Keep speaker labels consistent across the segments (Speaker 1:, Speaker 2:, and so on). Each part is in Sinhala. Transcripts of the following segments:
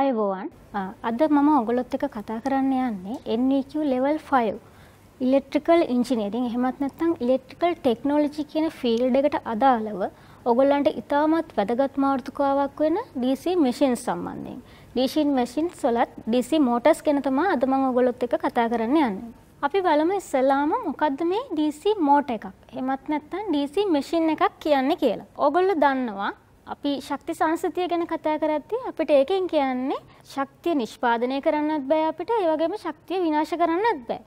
Speaker 1: අයබෝවන් uh, අද මම ඔගොලොත් එක කතා කරන්න යන්නේ NQ e level 5 ඉලෙක්ට්‍රිකල් ඉංජිනේරින් එහෙමත් නැත්නම් ඉලෙක්ට්‍රිකල් ටෙක්නොලොජි කියන ෆීල්ඩ් එකට අදාළව ඔගොල්ලන්ට ඉතාමත් වැදගත් මාතෘකාවක් වෙන DC machines සම්බන්ධයෙන්. DC machines වලත් DC motors ගැන තමයි අද මම ඔගොල්ලොත් එක කතා කරන්න යන්නේ. අපි බලමු ඉස්සෙල්ලාම මොකද්ද මේ DC motor එකක්. එහෙමත් නැත්නම් DC machine එකක් කියන්නේ කියලා. ඔගොල්ලෝ දන්නවා අපි ශක්ති සංස්කෘතිය ගැන කතා කරද්දී අපිට ඒකෙන් කියන්නේ ශක්තිය නිෂ්පාදනය කරන්නත් බෑ අපිට ඒ වගේම ශක්තිය විනාශ කරන්නත් බෑ.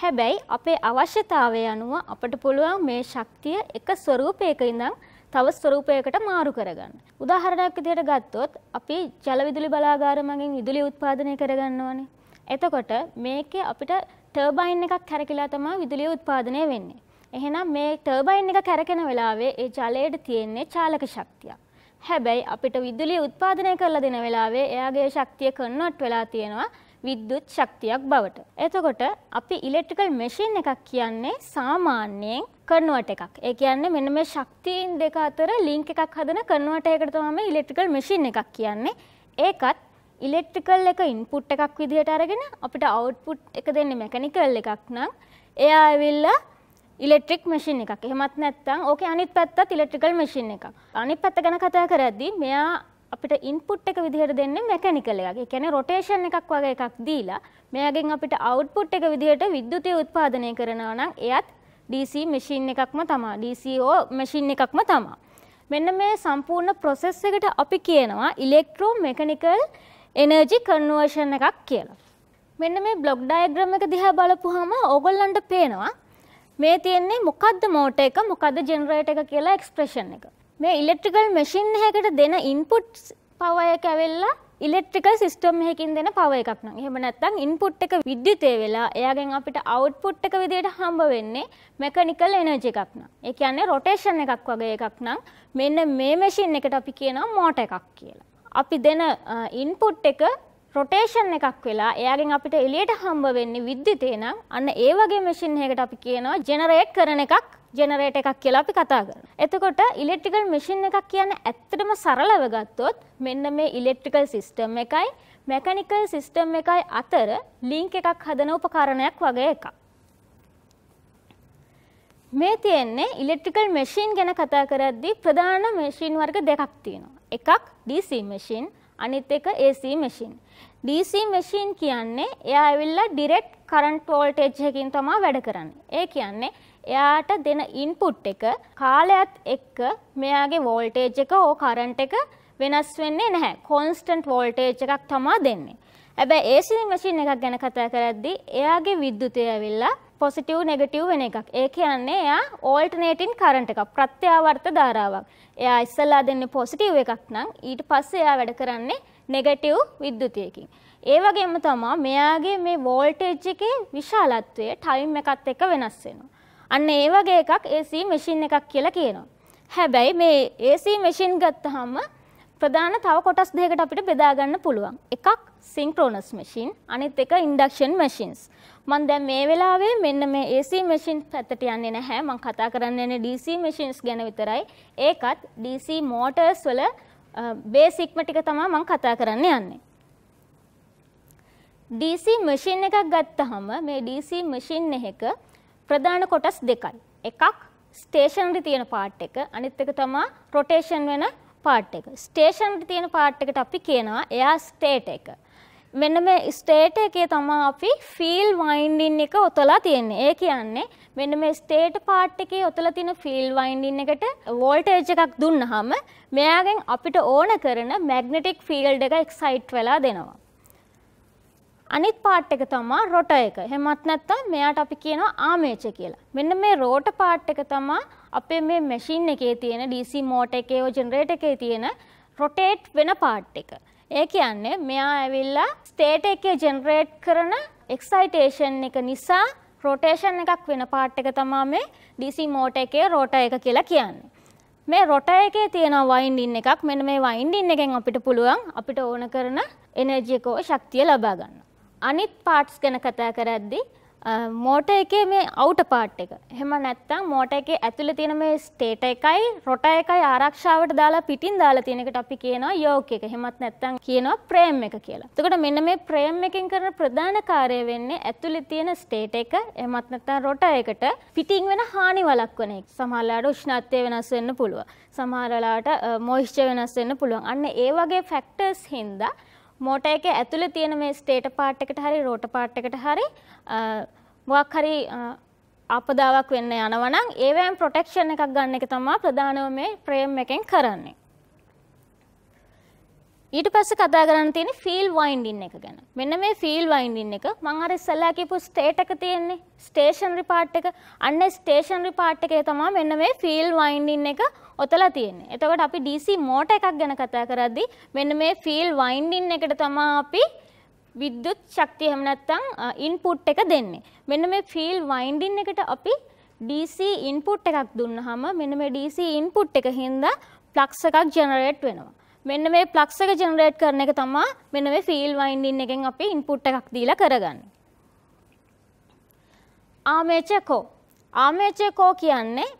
Speaker 1: හැබැයි අපේ අවශ්‍යතාවය අනුව අපිට පුළුවන් මේ ශක්තිය එක ස්වරූපයක ඉඳන් තව ස්වරූපයකට මාරු කරගන්න. උදාහරණයක් විදිහට ගත්තොත් අපි ජල විදුලි බලාගාර මගින් විදුලිය උත්පාදනය කරගන්නවනේ. එතකොට මේකේ අපිට ටර්බයින් එකක් හැරකිලා තමයි විදුලිය උත්පාදනය වෙන්නේ. එහෙනම් මේ ටර්බයින් එක කැරකෙන වෙලාවේ ඒ ජලයට තියෙන්නේ චාලක ශක්තියක්. හැබැයි අපිට විදුලිය උත්පාදනය කරලා දෙන වෙලාවේ එයාගේ ශක්තිය කන්වර්ට් වෙලා තියෙනවා විද්‍යුත් ශක්තියක් බවට. එතකොට අපි ඉලෙක්ට්‍රිකල් මැෂින් එකක් කියන්නේ සාමාන්‍යයෙන් කන්වර්ට් එකක්. ඒ කියන්නේ මෙන්න මේ ශක්තියින් දෙක අතර ලින්ක් එකක් හදන කන්වර්ට් එකකට තමයි ඉලෙක්ට්‍රිකල් මැෂින් එකක් කියන්නේ. ඒකත් ඉලෙක්ට්‍රිකල් එක ඉන්පුට් එකක් විදිහට අරගෙන අපිට අවුට්පුට් එක දෙන්නේ මෙකැනිකල් එකක් නම් එයා ඇවිල්ලා ඉලෙක්ට්‍රික් මශින් එකක් එහෙමත් නැත්තං ඕක අනිත් පැත්තත් ඉලෙක්ට්‍රිකල් මශින් එකක් අනිත් පැත්ත ගැන කතා කරද්දි මෙයා අපිට ඉන්පුට් එක විදිහට දෙන්නේ මැකැනිකල් එකක්. ඒ කියන්නේ රොටේෂන් එකක් වගේ එකක් දීලා මෙයාගෙන් අපිට අවුට්පුට් එක විදිහට විද්‍යුතය උත්පාදනය කරනවා නම් එයත් DC මැෂින් එකක්ම තමයි. DCO මැෂින් එකක්ම තමයි. මෙන්න මේ සම්පූර්ණ ප්‍රොසෙස් එකට අපි කියනවා ඉලෙක්ට්‍රෝ මෙකැනිකල් එනර්ජි කන්වර්ෂන් එකක් කියලා. මෙන්න මේ බ්ලොග් ඩයග්‍රම් එක දිහා බලපුවාම ඕගොල්ලන්ට පේනවා මේ තියෙන්නේ මොකක්ද මෝට එක මොකද ජෙනරේට එක කියලා එක්ස්ප්‍රේෂන් එක මේ ඉලෙක්ට්‍රිකල් මැෂින් එකකට දෙන ඉන්පුට් පවය එක ඇවිල්ලා ඉලෙක්ට්‍රිකල් සිස්ටම් එකකින් දෙන පව එකක් නම් එහෙම නැත්නම් ඉන්පුට් එක විද්‍යුතය වෙලා එයාගෙන් අපිට අවුට්පුට් එක විදිහට හම්බ වෙන්නේ මෙකනිකල් එනර්ජි එකක් නම් ඒ කියන්නේ රොටේෂන් එකක් වගේ එකක් නම් මෙන්න මේ මැෂින් එකට අපි කියනවා මෝට එකක් කියලා අපි දෙන ඉන්පුට් එක රොටේෂන් එකක් වෙලා එයාගෙන් අපිට එළියට හම්බ වෙන්නේ විද්‍යුතය නම් අන්න ඒ වගේ මැෂින් එකකට අපි කියනවා ජෙනරේට් කරන එකක් ජෙනරේට් එකක් කියලා අපි කතා කරනවා. එතකොට ඉලෙක්ට්‍රිකල් මැෂින් එකක් කියන්නේ ඇත්තටම සරලව ගත්තොත් මෙන්න මේ ඉලෙක්ට්‍රිකල් සිස්ටම් එකයි මෙකැනිකල් සිස්ටම් එකයි අතර ලින්ක් එකක් හදන උපකරණයක් වගේ එකක්. මේ තියෙන්නේ ඉලෙක්ට්‍රිකල් මැෂින් ගැන කතා කරද්දී ප්‍රධාන මැෂින් වර්ග දෙකක් තියෙනවා. එකක් DC මැෂින් අනිත් එක AC machine. DC machine කියන්නේ එයා ඇවිල්ලා direct current voltage එකකින් තමයි වැඩ කරන්නේ. ඒ කියන්නේ එයාට දෙන input එක කාලයත් එක්ක මෙයාගේ voltage එක ඕ current එක වෙනස් වෙන්නේ නැහැ. constant voltage එකක් තමයි දෙන්නේ. හැබැයි AC machine එකක් ගැන කතා කරද්දී එයාගේ විද්‍යුතය ඇවිල්ලා පොසිටව් නෙගටව් වෙන එකක් ඒ කියන්නේ එයා ඕල්ටනේටින් කරන්ට එකක් ප්‍රත්‍යාවර්ත ධාරාවක් එයා ඉස්සල්ලා දෙන්න පොසිටව් එකක් නම් ඊට පස්සේ එයා වැඩ කරන්නේ නෙගටව් විද්‍යුතියකින් ඒ වගේම තමා මෙයාගේ මේ වෝල්ටේජ් එකේ විශාලත්වය ටයිම් එකත් එක්ක වෙනස් වෙනවා අන්න ඒ වගේ එකක් AC මැෂින් එකක් කියලා කියනවා හැබැයි මේ AC මැෂින් ගත්තාම ප්‍රධාන තව කොටස් දෙකකට අපිට බෙදා ගන්න පුළුවන් එකක් සින්ක්‍රෝනස් මැෂින් අනිත් එක ඉන්ඩක්ෂන් මැෂින්ස් මන් දැන් මේ වෙලාවේ මෙන්න මේ AC machine පැත්තට යන්නේ නැහැ. මම කතා කරන්නේ නේ DC machines ගැන විතරයි. ඒකත් DC motors වල බේසික්ම ටික තමයි මම කතා කරන්න යන්නේ. DC machine එකක් ගත්තහම මේ DC machine එකක ප්‍රධාන කොටස් දෙකයි. එකක් ස්ටේෂනරි තියෙන පාට් එක, අනිත් එක තමයි රොටේෂන් වෙන පාට් එක. ස්ටේෂනරි තියෙන පාට් එකට අපි කියනවා එයා ස්ටේට් එක. මෙන්න මේ ස්ටේට එකේ තමා අපි ෆිල් වයින්ඩින් එක ඔතලා තියෙන්නේ. ඒ කියන්නේ මෙන්න මේ ස්ටේට පාට් එකේ ඔතලා තියෙන ෆිල් වයින්ඩින් එකට වෝල්ටේජ් එකක් දුන්නාම මෙයාගෙන් අපිට ඕන කරන මැග්නටික් ෆීල්ඩ් එක එක්සයිට් වෙලා දෙනවා. අනිත් පාට් එක තමා රොට එක. එහෙමත් නැත්නම් මෙයාට අපි කියනවා ආමේච කියලා. මෙන්න මේ රෝට පාට් එක තමා අපේ මේ මැෂින් එකේ තියෙන DC මෝටර් එකේ ඔය ජෙනරේටර් එකේ තියෙන රොටේට් වෙන පාට් එක. ඒ කියන්නේ මෙයා ඇවිල්ලා ස්ටේට එක ජෙනරේට් කරන එක්සයිටේෂන් එක නිසා රොටේෂන් එකක් වෙන පාට් එක තමා මේ DC මෝට එකේ රෝට එක කියලා කියන්නේ. මේ රොට එකේ තියෙන වයින්ඩින් එකක් මෙන්න මේ වයින්ඩින් එකෙන් අපිට පුළුවන් අපිට ඕන කරන එනර්ජි එකෝ ශක්තිය ලබා ගන්න. අනිත් පාර්ට්ස් ගැන කතා කරද්දී මෝට එකේ මේ අවුට පාට් එක හෙම නැත්තම් මෝට එකේ ඇතුළ තියෙන මේ ස්ටේට එකයි රොට එකයි ආරක්ෂාවට දාලා පිටින් දාලා තියෙන එකට අපි කියනවා යෝක එක. එහෙමත් නැත්තම් කියනවා ප්‍රේම් එක කියලා. එතකොට මෙන්න මේ ප්‍රේම් එකෙන් කරන ප්‍රධාන කාර්යය වෙන්නේ ඇතුළේ තියෙන ස්ටේට එක එහෙමත් නැත්තම් රොට එකට පිටින් වෙන හානි වළක්වන එක. සමහර වෙලාවට උෂ්ණත්වය වෙනස් වෙන්න පුළුවන්. සමහර වෙලාවට මොයිස්චර් වෙනස් වෙන්න පුළුවන්. අන්න ඒ වගේ ෆැක්ටර්ස් හින්දා මෝටර් එක ඇතුලේ තියෙන මේ ස්ටේට පාට් එකට හරි රෝට පාට් එකට හරි මොකක් හරි ආපදාවක් වෙන්න යනවා නම් ඒවෙන් ප්‍රොටෙක්ෂන් එකක් ගන්න එක තමයි ප්‍රධානම මේ ෆ්‍රේම් එකෙන් කරන්නේ. ඊට පස්සේ කතා කරන්න තියෙන්නේ ෆීල් වයින්ඩින් එක ගැන. මෙන්න මේ ෆීල් වයින්ඩින් එක මම අර ඉස්සලා කියපු ස්ටේට් එක තියෙන්නේ ස්ටේෂනරි පාර්ට් එක. අන්න ස්ටේෂනරි පාර්ට් එකේ තමයි මෙන්න මේ ෆීල් වයින්ඩින් එක ඔතලා තියෙන්නේ. එතකොට අපි DC මෝටර් එකක් ගැන කතා කරද්දී මෙන්න මේ ෆීල් වයින්ඩින් එකට තමයි අපි විද්‍යුත් ශක්තිය එහෙම නැත්නම් ඉන්පුට් එක දෙන්නේ. මෙන්න මේ ෆීල් වයින්ඩින් එකට අපි DC ඉන්පුට් එකක් දුන්නාම මෙන්න මේ DC ඉන්පුට් එක හින්දා ෆ්ලක්ස් එකක් ජෙනරේට් වෙනවා. මෙන්න මේ ෆ්ලක්ස් එක ජෙනරේට් කරන එක තමයි මෙන්න මේ ෆීල් වයින්ඩින් එකෙන් අපි ඉන්පුට් එකක් දීලා කරගන්නේ. ආමේචකෝ ආමේචකෝ කියන්නේ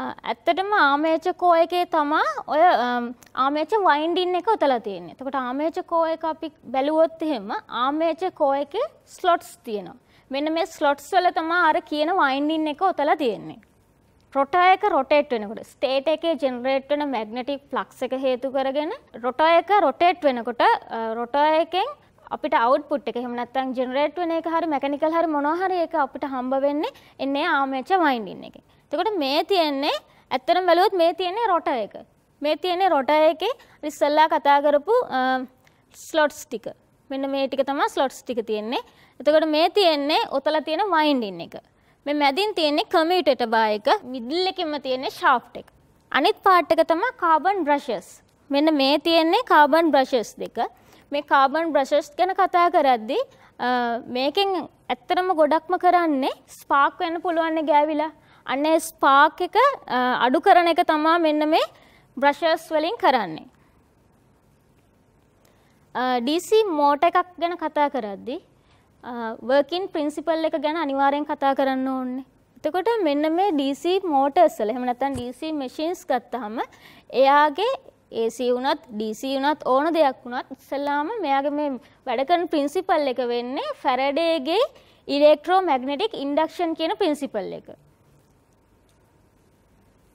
Speaker 1: ඇත්තටම ආමේච කෝ එකේ තමා ඔය ආමේච වයින්ඩින් එක ඔතලා තියෙන්නේ. එතකොට ආමේච කෝ එක අපි බැලුවොත් එහෙම ආමේච කෝ එකේ ස්ලොට්ස් තියෙනවා. මෙන්න මේ ස්ලොට්ස් වල තමා අර කියන වයින්ඩින් එක ඔතලා තියෙන්නේ. රොටා එක රොටේට් වෙනකොට ස්ටේට් එකේ ජෙනරේට් වෙන මැග්නටික් ෆ්ලක්ස් එක හේතු කරගෙන රොටා එක රොටේට් වෙනකොට රොටා එකෙන් අපිට අවුට්පුට් එක එහෙම නැත්නම් ජෙනරේට් වෙන එක හරි මෙකැනිකල් හරි මොනවා හරි ඒක අපිට හම්බ වෙන්නේ එන්නේ ආමේච වයින්ඩින් එකෙන්. එතකොට මේ තියෙන්නේ ඇත්තටම බැලුවොත් මේ තියෙන්නේ රොටර් එක. මේ තියෙන්නේ රොටර් එකේ ඉස්සල්ලා කතා කරපු ස්ලොට්ස් ටික. මෙන්න මේ ටික තමයි ස්ලොට්ස් ටික තියෙන්නේ. එතකොට මේ තියෙන්නේ ඔතලා තියෙන වයින්ඩින් එක. මේ මැදින් තියෙන්නේ කමියුටේටර් බා එක. මිඩල් එකෙම තියෙන්නේ ෂාෆ්ට් එක. අනිත් පාට් එක තමයි කාබන් බ්‍රෂස්. මෙන්න මේ තියෙන්නේ කාබන් බ්‍රෂස් දෙක. මේ කාබන් බ්‍රෂස් ගැන කතා කරද්දී මේකෙන් ඇත්තටම ගොඩක්ම කරන්නේ ස්පාක් වෙන්න පුළුවන් ගෑවිලා. අන්නේ ස්පාක් එක අඩු කරන එක තමා මෙන්න මේ බ්‍රෂර්ස් වලින් කරන්නේ. DC මෝට එකක් ගැන කතා කරද්දි වර්කින් ප්‍රින්සිපල් එක ගැන අනිවාර්යෙන් කතා කරන්න ඕනේ. එතකොට මෙන්න මේ DC මෝටර්ස් වල එහෙම නැත්නම් DC machines ගත්තාම එයාගේ AC වුණත් DC වුණත් ඕන දෙයක් වුණත් ඉස්සෙල්ලාම මෙයාගේ මේ වැඩ කරන ප්‍රින්සිපල් එක වෙන්නේ ෆැරඩේගේ ඉලෙක්ට්‍රෝමැග්නටික් ඉන්ඩක්ෂන් කියන ප්‍රින්සිපල් එක.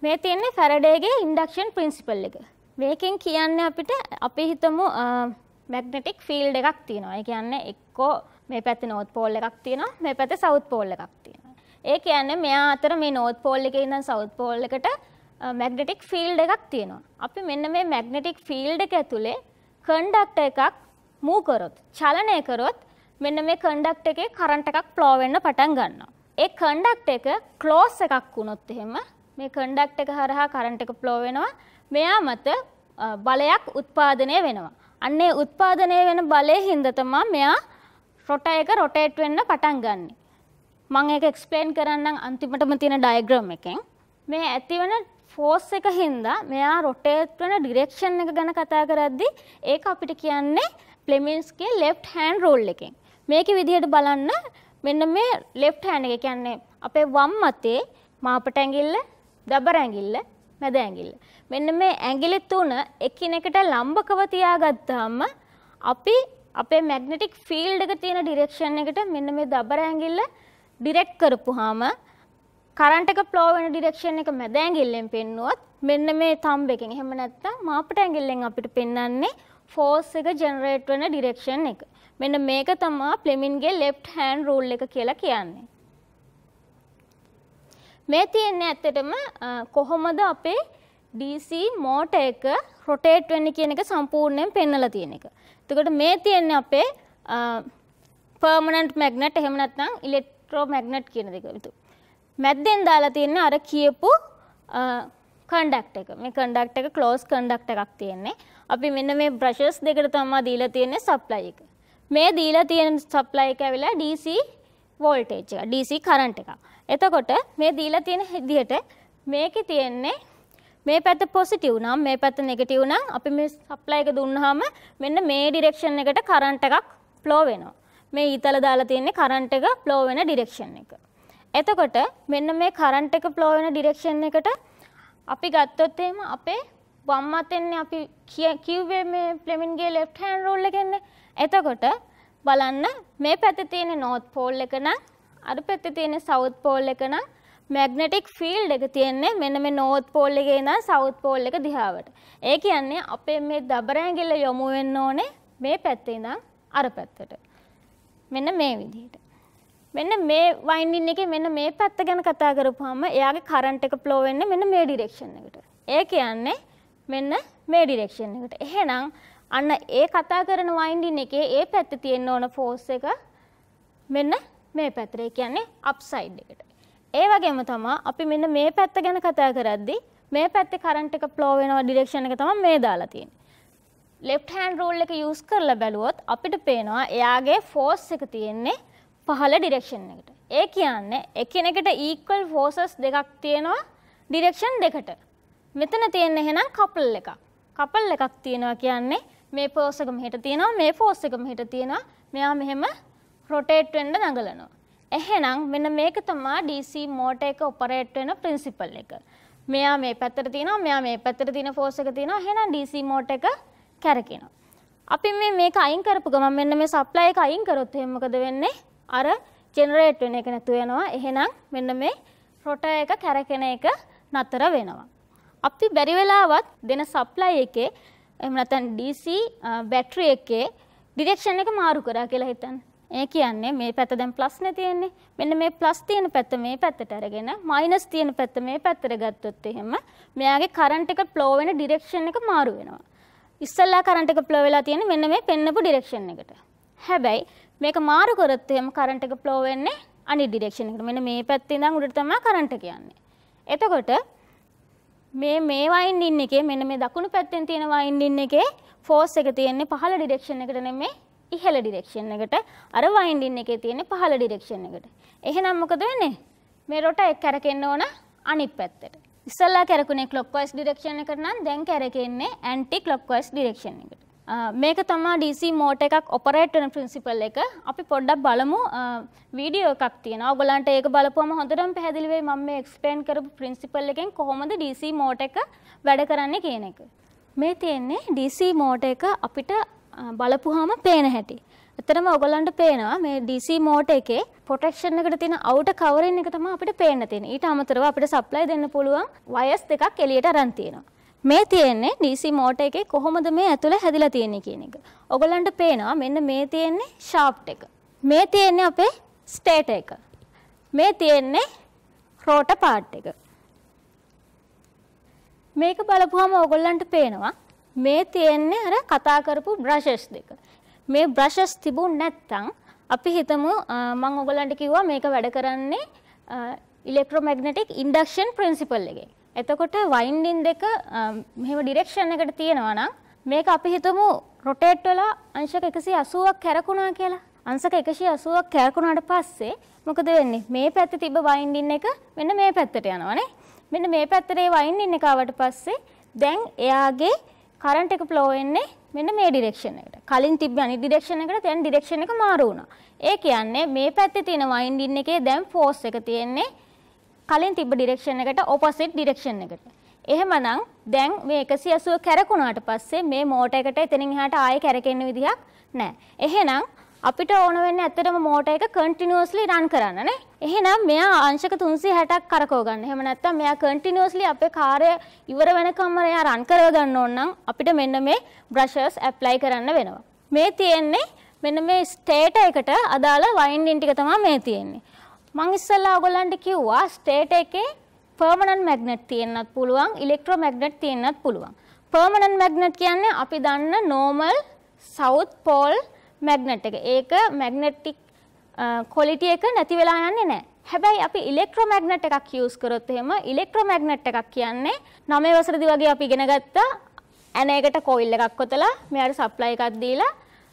Speaker 1: මේ තියෙන්නේ ෆැරඩේගේ ඉන්ඩක්ෂන් ප්‍රින්සිපල් එක. මේකෙන් කියන්නේ අපිට අපි හිතමු මැග්නටික් ෆීල්ඩ් එකක් තියෙනවා. ඒ කියන්නේ එක්කෝ මේ පැත්තේ නෝත් පෝල් එකක් තියෙනවා, මේ පැත්තේ සවුත් පෝල් එකක් තියෙනවා. ඒ කියන්නේ මෙයා අතර මේ නෝත් පෝල් එකේ ඉඳන් සවුත් පෝල් එකට මැග්නටික් ෆීල්ඩ් එකක් තියෙනවා. අපි මෙන්න මේ මැග්නටික් ෆීල්ඩ් එක ඇතුලේ කන්ඩක්ටර් එකක් මූ කරොත්, චලනය කරොත් මෙන්න මේ කන්ඩක්ටර් එකේ කරන්ට් එකක් ෆ්ලෝ වෙන්න පටන් ගන්නවා. ඒ කන්ඩක්ටර් එක ක්ලෝස් එකක් වුණොත් එහෙම මේ කණ්ඩක්ට එක හරහා කරන්ට එක ෆ්ලෝ වෙනවා මෙයා මත බලයක් උත්පාදනය වෙනවා. අන්නේ උත්පාදනය වෙන බලය හින්දතමා මෙයා රොට එක රොටේට් වෙන්න පටන් ගන්න. මං එක එක්ස්පලේන් කරන්න අන්තිමටම තියෙන ඩයග්‍රම් එකෙන් මේ ඇතිවන ෆෝස් එක හින්දා මෙයා රොටේට් වෙන ඩිරෙක්ෂන් එක ගැන කතා කරද්දි ඒක අපිට කියන්නේ ප්ලෙමින්ස්ගේ ලෙෆ්ට් හෑන්ඩ් රෝල් එකෙන් මේක විදිහට බලන්න මෙන්න මේ ලෙෆ්ට් හෑන්ඩ් එක කියන්නේ අපේ වම් මතේ මාපට ඇඟිල්ල දබර ඇඟිල්ල මැද ඇඟිල්ල. මෙන්න මේ ඇඟිලි තුන එකිනෙකට ලම්බකව තියාගත්තාම අපි අපේ මැග්නටික් ෆීල්ඩ් එක තියෙන ඩිරෙක්ෂන් එකට මෙන්න මේ දබර ඇඟිල්ල ඩිරෙක්ට් කරපුවාම කරන්ට් එක ෆ්ලෝ වෙන ඩිරෙක්ෂන් එක මැද ඇඟිල්ලෙන් පෙන්නුවොත් මෙන්න මේ තම්බ එකෙන් එහෙම නැත්නම් මාපට ඇඟිල්ලෙන් අපිට පෙන්වන්නේ ෆෝස් එක ජෙනරේට් වෙන ඩිරෙක්ෂන් එක. මෙන්න මේක තමා ප්ලෙමින්ගේ ලෙෆ්ට් හෑන්ඩ් රූල් එක කියලා කියන්නේ. මේ තියෙන්නේ ඇත්තටම කොහොමද අපේ DC මෝටර් එක රොටේට් වෙන්නේ කියන එක සම්පූර්ණයෙන් පෙන්වලා තියෙන එක. එතකොට මේ තියෙන්නේ අපේ පර්මනන්ට් මැග්නට් එහෙම නැත්නම් ඉලෙක්ට්‍රෝ මැග්නට් කියන දෙක. මැද්දෙන් දාලා තියෙන්නේ අර කියපු කන්ඩක්ට් එක. මේ කන්ඩක්ට් එක ක්ලෝස් කන්ඩක්ට් එකක් තියෙන්නේ. අපි මෙන්න මේ බ්‍රෂස් දෙකට තමයි දීලා තියෙන්නේ සප්ලයි එක. මේ දීලා තියෙන සප්ලයි එක ඇවිල්ලා DC වෝල්ටේජ් එක, DC කරන්ට් එකක්. එතකොට මේ දීලා තියෙන විදිහට මේකේ තියෙන්නේ මේ පැත්ත පොසිටිව් නම් මේ පැත්ත නෙගටිව් නම් අපි මේ සප්ලයි එක දුන්නාම මෙන්න මේ ඩිරෙක්ෂන් එකට කරන්ට් එකක් ෆ්ලෝ වෙනවා. මේ ඊතල දාලා තියෙන්නේ කරන්ට් එක ෆ්ලෝ වෙන ඩිරෙක්ෂන් එක. එතකොට මෙන්න මේ කරන්ට් එක ෆ්ලෝ වෙන ඩිරෙක්ෂන් එකට අපි ගත්තොත් එහෙම අපේ වම් අතෙන්නේ අපි කිව්වේ මේ ෆ්ලෙමින්ගේ left hand rule එකෙන්නේ. එතකොට බලන්න මේ පැත්තේ තියෙන north pole එක නම් අර පැත්තේ තියෙන සවුත් පෝල් එක නම් මැග්නටික් ෆීල්ඩ් එක තියෙන්නේ මෙන්න මේ නෝත් පෝල් එකේ ඉඳන් සවුත් පෝල් එක දිහාවට. ඒ කියන්නේ අපේ මේ දබර ඇඟිල්ල යොමු වෙන්න ඕනේ මේ පැත්තේ ඉඳන් අර පැත්තට. මෙන්න මේ විදිහට. මෙන්න මේ වයින්ඩින් එකේ මෙන්න මේ පැත්ත ගැන කතා කරපුවාම එයාගේ කරන්ට් එක ෆ්ලෝ වෙන්නේ මෙන්න මේ ඩිරෙක්ෂන් එකට. ඒ කියන්නේ මෙන්න මේ ඩිරෙක්ෂන් එකට. එහෙනම් අන්න ඒ කතා කරන වයින්ඩින් එකේ ඒ පැත්තේ තියෙන්න ඕන ෆෝස් එක මෙන්න මේ පැතරේ කියන්නේ අප්සයිඩ් එකට. ඒ වගේම තමා අපි මෙන්න මේ පැත්ත ගැන කතා කරද්දි මේ පැත්තේ කරන්ට් එක ෆ්ලෝ වෙනවා ඩිරෙක්ෂන් එක තමයි මේ දාලා තියෙන්නේ. left hand rule එක use කරලා බැලුවොත් අපිට පේනවා එයාගේ force එක තියෙන්නේ පහළ ඩිරෙක්ෂන් එකට. ඒ කියන්නේ එකිනෙකට equal forces දෙකක් තියෙනවා ඩිරෙක්ෂන් දෙකට. මෙතන තියෙන එහෙනම් couple එකක්. couple එකක් තියෙනවා කියන්නේ මේ force එක මෙහෙට තියෙනවා මේ force එක මෙහෙට තියෙනවා මෙයා මෙහෙම රොටේට් වෙන්න දඟලනවා. එහෙනම් මෙන්න මේක තමා DC මෝටර් එක ඔපරේට් වෙන ප්‍රින්සිපල් එක. මෙයා මේ පැත්තට තියෙනවා, මෙයා මේ පැත්තට තියෙන ෆෝස් එක තියෙනවා. එහෙනම් DC මෝටර් එක කැරකෙනවා. අපි මේ මේක අයින් කරපු ගමන් මෙන්න මේ සප්ලයි එක අයින් කරොත් එහෙනම් මොකද වෙන්නේ? අර ජෙනරේට් වෙන එක නැතු වෙනවා. එහෙනම් මෙන්න මේ රොටර් එක කැරකෙන එක නතර වෙනවා. අපි බැරි වෙලාවත් දෙන සප්ලයි එකේ එහෙම නැත්නම් DC බැටරි uh, එකේ ඩිරෙක්ෂන් එක මාරු කරා කියලා හිතන්න. ඒ කියන්නේ මේ පැත්ත දැන් ප්ලස්නේ තියෙන්නේ. මෙන්න මේ ප්ලස් තියෙන පැත්ත මේ පැත්තට අරගෙන මයිනස් තියෙන පැත්ත මේ පැත්තට ගත්තොත් එහෙම මෙයාගේ කරන්ට් එක ෆ්ලෝ වෙන ඩිරෙක්ෂන් එක මාරු වෙනවා. ඉස්සල්ලා කරන්ට් එක ෆ්ලෝ වෙලා තියෙන්නේ මෙන්න මේ පෙන්නපු ඩිරෙක්ෂන් එකට. හැබැයි මේක මාරු කරොත් එහෙම කරන්ට් එක ෆ්ලෝ වෙන්නේ අනි ඩිරෙක්ෂන් එකට. මෙන්න මේ පැත්තේ ඉඳන් උඩට තමයි කරන්ට් එක යන්නේ. එතකොට මේ මේ වයින්ඩින් එකේ මෙන්න මේ දකුණු පැත්තෙන් තියෙන වයින්ඩින් එකේ ෆෝස් එක තියෙන්නේ පහළ ඩිරෙක්ෂන් එකට නෙමෙයි ඉහළ ඩිරෙක්ෂන් එකට අර වයින්ඩින් එකේ තියෙන පහළ ඩිරෙක්ෂන් එකට. එහෙනම් මොකද වෙන්නේ? මේ රොට කැරකෙන්න ඕන අනිත් පැත්තට. ඉස්සල්ලා කැරකුණේ clockwise ඩිරෙක්ෂන් එකට නම් දැන් කැරකෙන්නේ anti clockwise ඩිරෙක්ෂන් එකට. මේක තමා DC මෝට එකක් ඔපරේට් වෙන ප්‍රින්සිපල් එක. අපි පොඩ්ඩක් බලමු වීඩියෝ එකක් තියෙනවා. ඔයගලන්ට ඒක බලපුවම හොඳටම පැහැදිලි වෙයි මම මේ එක්ස්ප්ලেইন කරපු ප්‍රින්සිපල් එකෙන් කොහොමද DC මෝට එක වැඩ කරන්නේ කියන එක. මේ තියෙන්නේ DC මෝට එක අපිට බලපුහම පේන හැටි. ඇතරම ඔගොල්ලන්ට පේනවා මේ DC මෝට එකේ ප්‍රොටෙක්ෂන් එකට තියෙන අවුට කවරින් එක තමයි අපිට පේන්න තියෙන්නේ. ඊට අමතරව අපිට සප්ලයි දෙන්න පුළුවන් වයර්ස් දෙකක් එළියට අරන් තියෙනවා. මේ තියෙන්නේ DC මෝට එකේ කොහොමද මේ ඇතුළේ හැදිලා තියෙන්නේ කියන එක. ඔගොල්ලන්ට පේනවා මෙන්න මේ තියෙන්නේ shaft එක. මේ තියෙන්නේ අපේ state එක. මේ තියෙන්නේ rotor part එක. මේක බලපුවාම ඕගොල්ලන්ට පේනවා මේ තියෙන්නේ අර කතා කරපු බ්‍රෂස් දෙක. මේ බ්‍රෂස් තිබුණ නැත්නම් අපි හිතමු මම ඔයගලන්ට කිව්වා මේක වැඩ කරන්නේ ඉලෙක්ට්‍රොමැග්නටික් ඉන්ඩක්ෂන් ප්‍රින්සිපල් එකෙන්. එතකොට වයින්ඩින් දෙක මෙහෙම ඩිරෙක්ෂන් එකට තියෙනවා නම් මේක අපි හිතමු රොටේට් වෙලා අංශක 180ක් කැරකුණා කියලා. අංශක 180ක් කැරකුණාට පස්සේ මොකද වෙන්නේ? මේ පැත්තේ තිබ්බ වයින්ඩින් එක මෙන්න මේ පැත්තට යනවානේ. මෙන්න මේ පැත්තේ වයින්ඩින් එක ආවට පස්සේ දැන් එයාගේ කරන්ට් එක ෆ්ලෝ වෙන්නේ මෙන්න මේ ඩිරෙක්ෂන් එකට. කලින් තිබ්බ අනිත් ඩිරෙක්ෂන් එකට දැන් ඩිරෙක්ෂන් එක මාරු වුණා. ඒ කියන්නේ මේ පැත්තේ තියෙන වයින්ඩින් එකේ දැන් ෆෝස් එක තියෙන්නේ කලින් තිබ්බ ඩිරෙක්ෂන් එකට ඔපොසිට් ඩිරෙක්ෂන් එකට. එහෙමනම් දැන් මේ 180 කැරකුණාට පස්සේ මේ මෝටර් එකට එතනින් එහාට ආයෙ කැරකෙන්න විදිහක් නැහැ. එහෙනම් අපිට ඕන වෙන්නේ ඇත්තටම මෝටර් එක කන්ටිනියස්ලි රන් කරන්නනේ. එහෙනම් මෙයා අංශක 360ක් කරකව ගන්න. එහෙම නැත්නම් මෙයා කන්ටිනියස්ලි අපේ කාර්ය ඉවර වෙනකම්ම එයා රන් කරව ගන්න ඕන නම් අපිට මෙන්න මේ බ්‍රෂස් ඇප්ලයි කරන්න වෙනවා. මේ තියෙන්නේ මෙන්න මේ ස්ටේට එකට අදාළ වයින්ඩින් ටික තමයි මේ තියෙන්නේ. මං ඉස්සෙල්ලා ඔයගොල්ලන්ට කිව්වා ස්ටේට එකේ පර්මනන්ට් මැග්නට් තියෙන්නත් පුළුවන් ඉලෙක්ට්‍රෝ මැග්නට් තියෙන්නත් පුළුවන්. පර්මනන්ට් මැග්නට් කියන්නේ අපි දන්න නෝමල් සවුත් පෝල් මැග්නට් එක. ඒක මැග්නටික් ක්වොලිටි එක නැති වෙලා යන්නේ නැහැ. හැබැයි අපි ඉලෙක්ට්‍රොමැග්නට් එකක් යූස් කරොත් එහෙම ඉලෙක්ට්‍රොමැග්නට් එකක් කියන්නේ 9 වසරේදී වගේ අපි ඉගෙන ගත්ත ඇන එකට කොයිල් එකක් ඔතලා මෙයාට සප්ලයි එකක් දීලා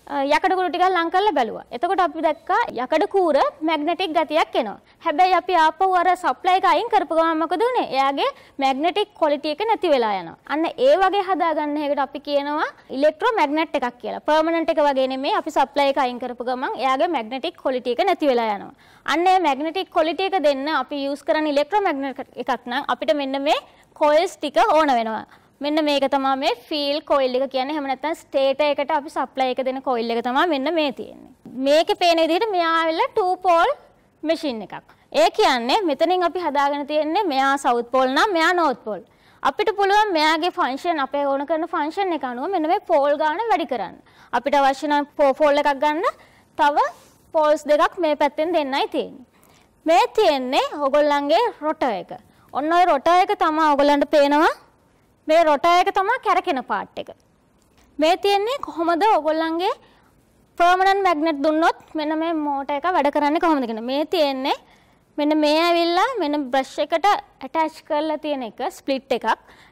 Speaker 1: යකඩ කුරු ටිකක් ලං කරලා බැලුවා. එතකොට අපි දැක්කා යකඩ කූර මැග්නටික් ගතියක් එනවා. හැබැයි අපි ආපහු අර සප්ලයි එක අයින් කරපු ගමන් මොකද උනේ? එයාගේ මැග්නටික් ක්වොලිටි එක නැති වෙලා යනවා. අන්න ඒ වගේ හදාගන්න එකට අපි කියනවා ඉලෙක්ට්‍රෝ මැග්නට් එකක් කියලා. පර්මනන්ට් එක වගේ නෙමෙයි අපි සප්ලයි එක අයින් කරපු ගමන් එයාගේ මැග්නටික් ක්වොලිටි එක නැති වෙලා යනවා. අන්න ඒ මැග්නටික් ක්වොලිටි එක දෙන්න අපි යූස් කරන ඉලෙක්ට්‍රෝ මැග්නට් එකක් නම් අපිට මෙන්න මේ කොයිල්ස් ටික ඕන වෙනවා. මෙන්න මේක තමයි මේ ෆීල් කොයිල් එක කියන්නේ. එහෙම නැත්නම් ස්ටේට එකට අපි සප්ලයි එක දෙන කොයිල් එක තමයි මෙන්න මේ තියෙන්නේ. මේකේ පේන විදිහට මෙයා වෙලා 2 pole machine එකක්. ඒ කියන්නේ මෙතනින් අපි හදාගෙන තියෙන්නේ මෙයා south pole නම් මෙයා north pole. අපිට පුළුවන් මෙයාගේ ෆන්ක්ෂන් අපේ ඕන කරන ෆන්ක්ෂන් එක අනුව මෙන්න මේ pole ගාන වැඩි කරන්න. අපිට අවශ්‍ය නම් pole එකක් ගන්න තව poles දෙකක් මේ පැත්තෙන් දෙන්නයි තියෙන්නේ. මේ තියෙන්නේ ඕගොල්ලන්ගේ rotor එක. ඔන්න ඔය rotor එක තමයි ඕගොල්ලන්ට පේනවා මේ රොටා එක තමයි කැරකෙන පාට් එක. මේ තියෙන්නේ කොහොමද ඔයගොල්ලන්ගේ පර්මනන්ට් මැග්නට් දුන්නොත් මෙන්න මේ මෝටර් එක වැඩ කරන්නේ කොහොමද කියන. මේ තියෙන්නේ මෙන්න මේ ඇවිල්ලා මෙන්න බ්‍රෂ් එකට ඇටච් කරලා තියෙන එක ස්ප්ලිට් එකක්.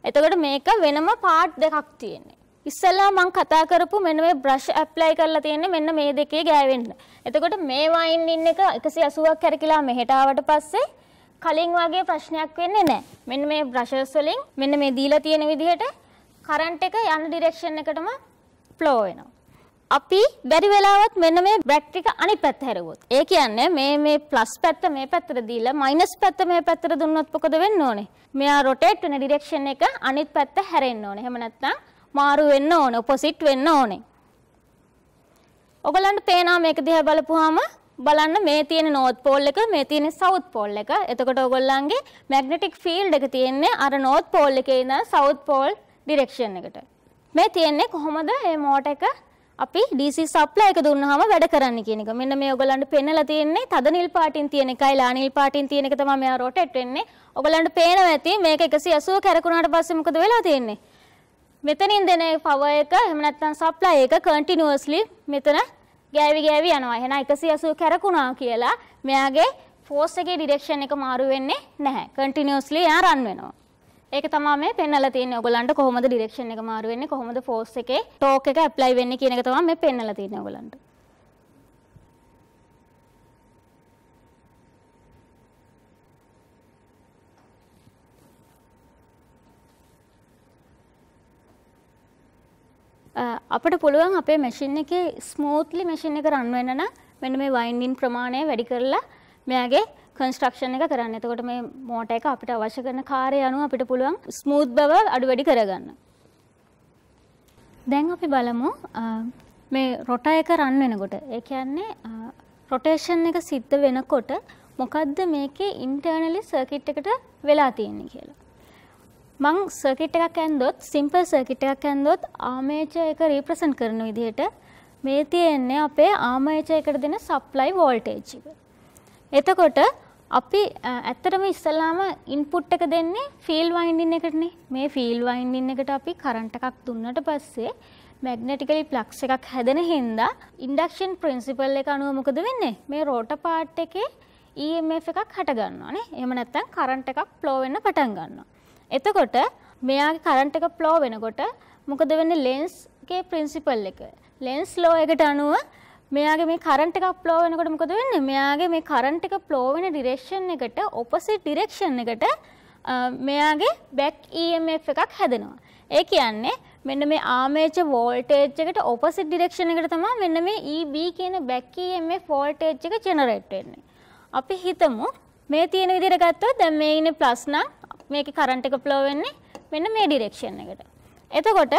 Speaker 1: එතකොට මේක වෙනම පාර්ට් දෙකක් තියෙන්නේ. ඉස්සෙල්ලා මම කතා කරපු මෙන්න මේ බ්‍රෂ් ඇප්ලයි කරලා තියෙන්නේ මෙන්න මේ දෙකේ ගෑවෙන්න. එතකොට මේ වයින්ඩින් එක 180ක් කරකිලා මෙහෙට ආවට පස්සේ කලින් වගේ ප්‍රශ්නයක් වෙන්නේ නැහැ. මෙන්න මේ බ්‍රෂර්ස් වලින් මෙන්න මේ දීලා තියෙන විදිහට කරන්ට් එක යන ඩිරෙක්ෂන් එකටම ෆ්ලෝ වෙනවා. අපි බැරි වෙලාවත් මෙන්න මේ බැට් ටික අනිත් පැත්ත හැරෙවොත්. ඒ කියන්නේ මේ මේ ප්ලස් පැත්ත මේ පැත්තට දීලා මයිනස් පැත්ත මේ පැත්තට දුන්නොත් මොකද වෙන්න ඕනේ? මෙයා රොටේට් වෙන ඩිරෙක්ෂන් එක අනිත් පැත්ත හැරෙන්න ඕනේ. එහෙම නැත්නම් මාරු වෙන්න ඕනේ, ඔපොසිට් වෙන්න ඕනේ. ඔයගලන්ට පේනවා මේක දිහා බලපුවාම බලන්න මේ තියෙන නෝත් පෝල් එක මේ තියෙන සවුත් පෝල් එක. එතකොට ඔයගොල්ලන්ගේ මැග්නටික් ෆීල්ඩ් එක තියෙන්නේ අර නෝත් පෝල් එකේ ඉඳන් සවුත් පෝල් ඩිරෙක්ෂන් එකට. මේ තියෙන්නේ කොහොමද මේ මෝටර් එක අපි DC සප්ලයි එක දුන්නාම වැඩ කරන්න කියන එක. මෙන්න මේ ඔයගලන්ට පෙන්ලා තියෙන්නේ තද නිල් පාටින් තියෙන එකයි ලා නිල් පාටින් තියෙන එක තමයි මෙයා රොටේට් වෙන්නේ. ඔයගලන්ට පේනවා ඇති මේක 180 කැරකුණාට පස්සේ මොකද වෙලා තියෙන්නේ? මෙතනින් දෙන පවර් එක එහෙම නැත්නම් සප්ලයි එක කන්ටිනියස්ලි මෙතන ගෑවි ගෑවි යනවා. එහෙනම් 180 කැරකුණා කියලා මෙයාගේ ෆෝස් එකේ ඩිරෙක්ෂන් එක මාරු වෙන්නේ නැහැ. කන්ටිනියස්ලි එයා රන් වෙනවා. ඒක තමයි මේ පෙන්වලා තියෙන්නේ. ඔයගලන්ට කොහොමද ඩිරෙක්ෂන් එක මාරු වෙන්නේ කොහොමද ෆෝස් එකේ ටෝක් එක ඇප්ලයි වෙන්නේ කියන එක තමයි මේ පෙන්වලා තියෙන්නේ ඔයගලන්ට. අපට පුළුවන් අපේ මැෂින් එකේ ස්මූත්ලි මැෂින් එක රන් වෙන නම් මෙන්න මේ වයින්ඩින් ප්‍රමාණය වැඩි කරලා මෙයාගේ කන්ස්ට්‍රක්ෂන් එක කරන්න. එතකොට මේ මෝටර් එක අපිට අවශ්‍ය කරන කාර්යය අනුව අපිට පුළුවන් ස්මූත් බව අඩු වැඩි කරගන්න. දැන් අපි බලමු මේ රොට එක රන් වෙනකොට. ඒ කියන්නේ රොටේෂන් එක සිද්ධ වෙනකොට මොකද්ද මේකේ ඉන්ටර්නලි සර්කිට් එකට වෙලා තියෙන්නේ කියලා. මං සර්කිට් එකක් ඇන්දොත් සිම්පල් සර්කිට් එකක් ඇන්දොත් ආමේචර් එක රීප්‍රසන්ට් කරන විදිහට මේ තියෙන්නේ අපේ ආමේචර් එකට දෙන සප්ලයි වෝල්ටේජ් එක. එතකොට අපි ඇත්තටම ඉස්සලාම ඉන්පුට් එක දෙන්නේ ෆීල් වයින්ඩින් එකටනේ. මේ ෆීල් වයින්ඩින් එකට අපි කරන්ට් එකක් දුන්නට පස්සේ මැග්නටිකලි ප්ලක්ස් එකක් හැදෙන හින්දා ඉන්ඩක්ෂන් ප්‍රින්සිපල් එක අනුව මොකද වෙන්නේ? මේ රෝටර් පාර්ට් එකේ EMF එකක් හට ගන්නවා නේ. එහෙම නැත්නම් කරන්ට් එකක් ෆ්ලෝ වෙන්න පටන් ගන්නවා. එතකොට මෙයාගේ කරන්ට් එක ෆ්ලෝ වෙනකොට මොකද වෙන්නේ ලෙන්ස්ගේ ප්‍රින්සිපල් එක. ලෙන්ස් ලෝ එකට අනුව මෙයාගේ මේ කරන්ට් එකක් ෆ්ලෝ වෙනකොට මොකද වෙන්නේ? මෙයාගේ මේ කරන්ට් එක ෆ්ලෝ වෙන ඩිරෙක්ෂන් එකට ඔපොසිට් ඩිරෙක්ෂන් එකට මෙයාගේ බැක් EMF එකක් හැදෙනවා. ඒ කියන්නේ මෙන්න මේ ආමේච වෝල්ටේජ් එකට ඔපොසිට් ඩිරෙක්ෂන් එකට තමයි මෙන්න මේ EB කියන බැක් EMF වෝල්ටේජ් එක ජෙනරේට් වෙන්නේ. අපි හිතමු මේ තියෙන විදිහට ගත්තොත් දැන් මේ ඉන්නේ ප්ලස් නම් මේක කරන්ට් එක ෆ්ලෝ වෙන්නේ මෙන්න මේ ඩිරෙක්ෂන් එකට. එතකොට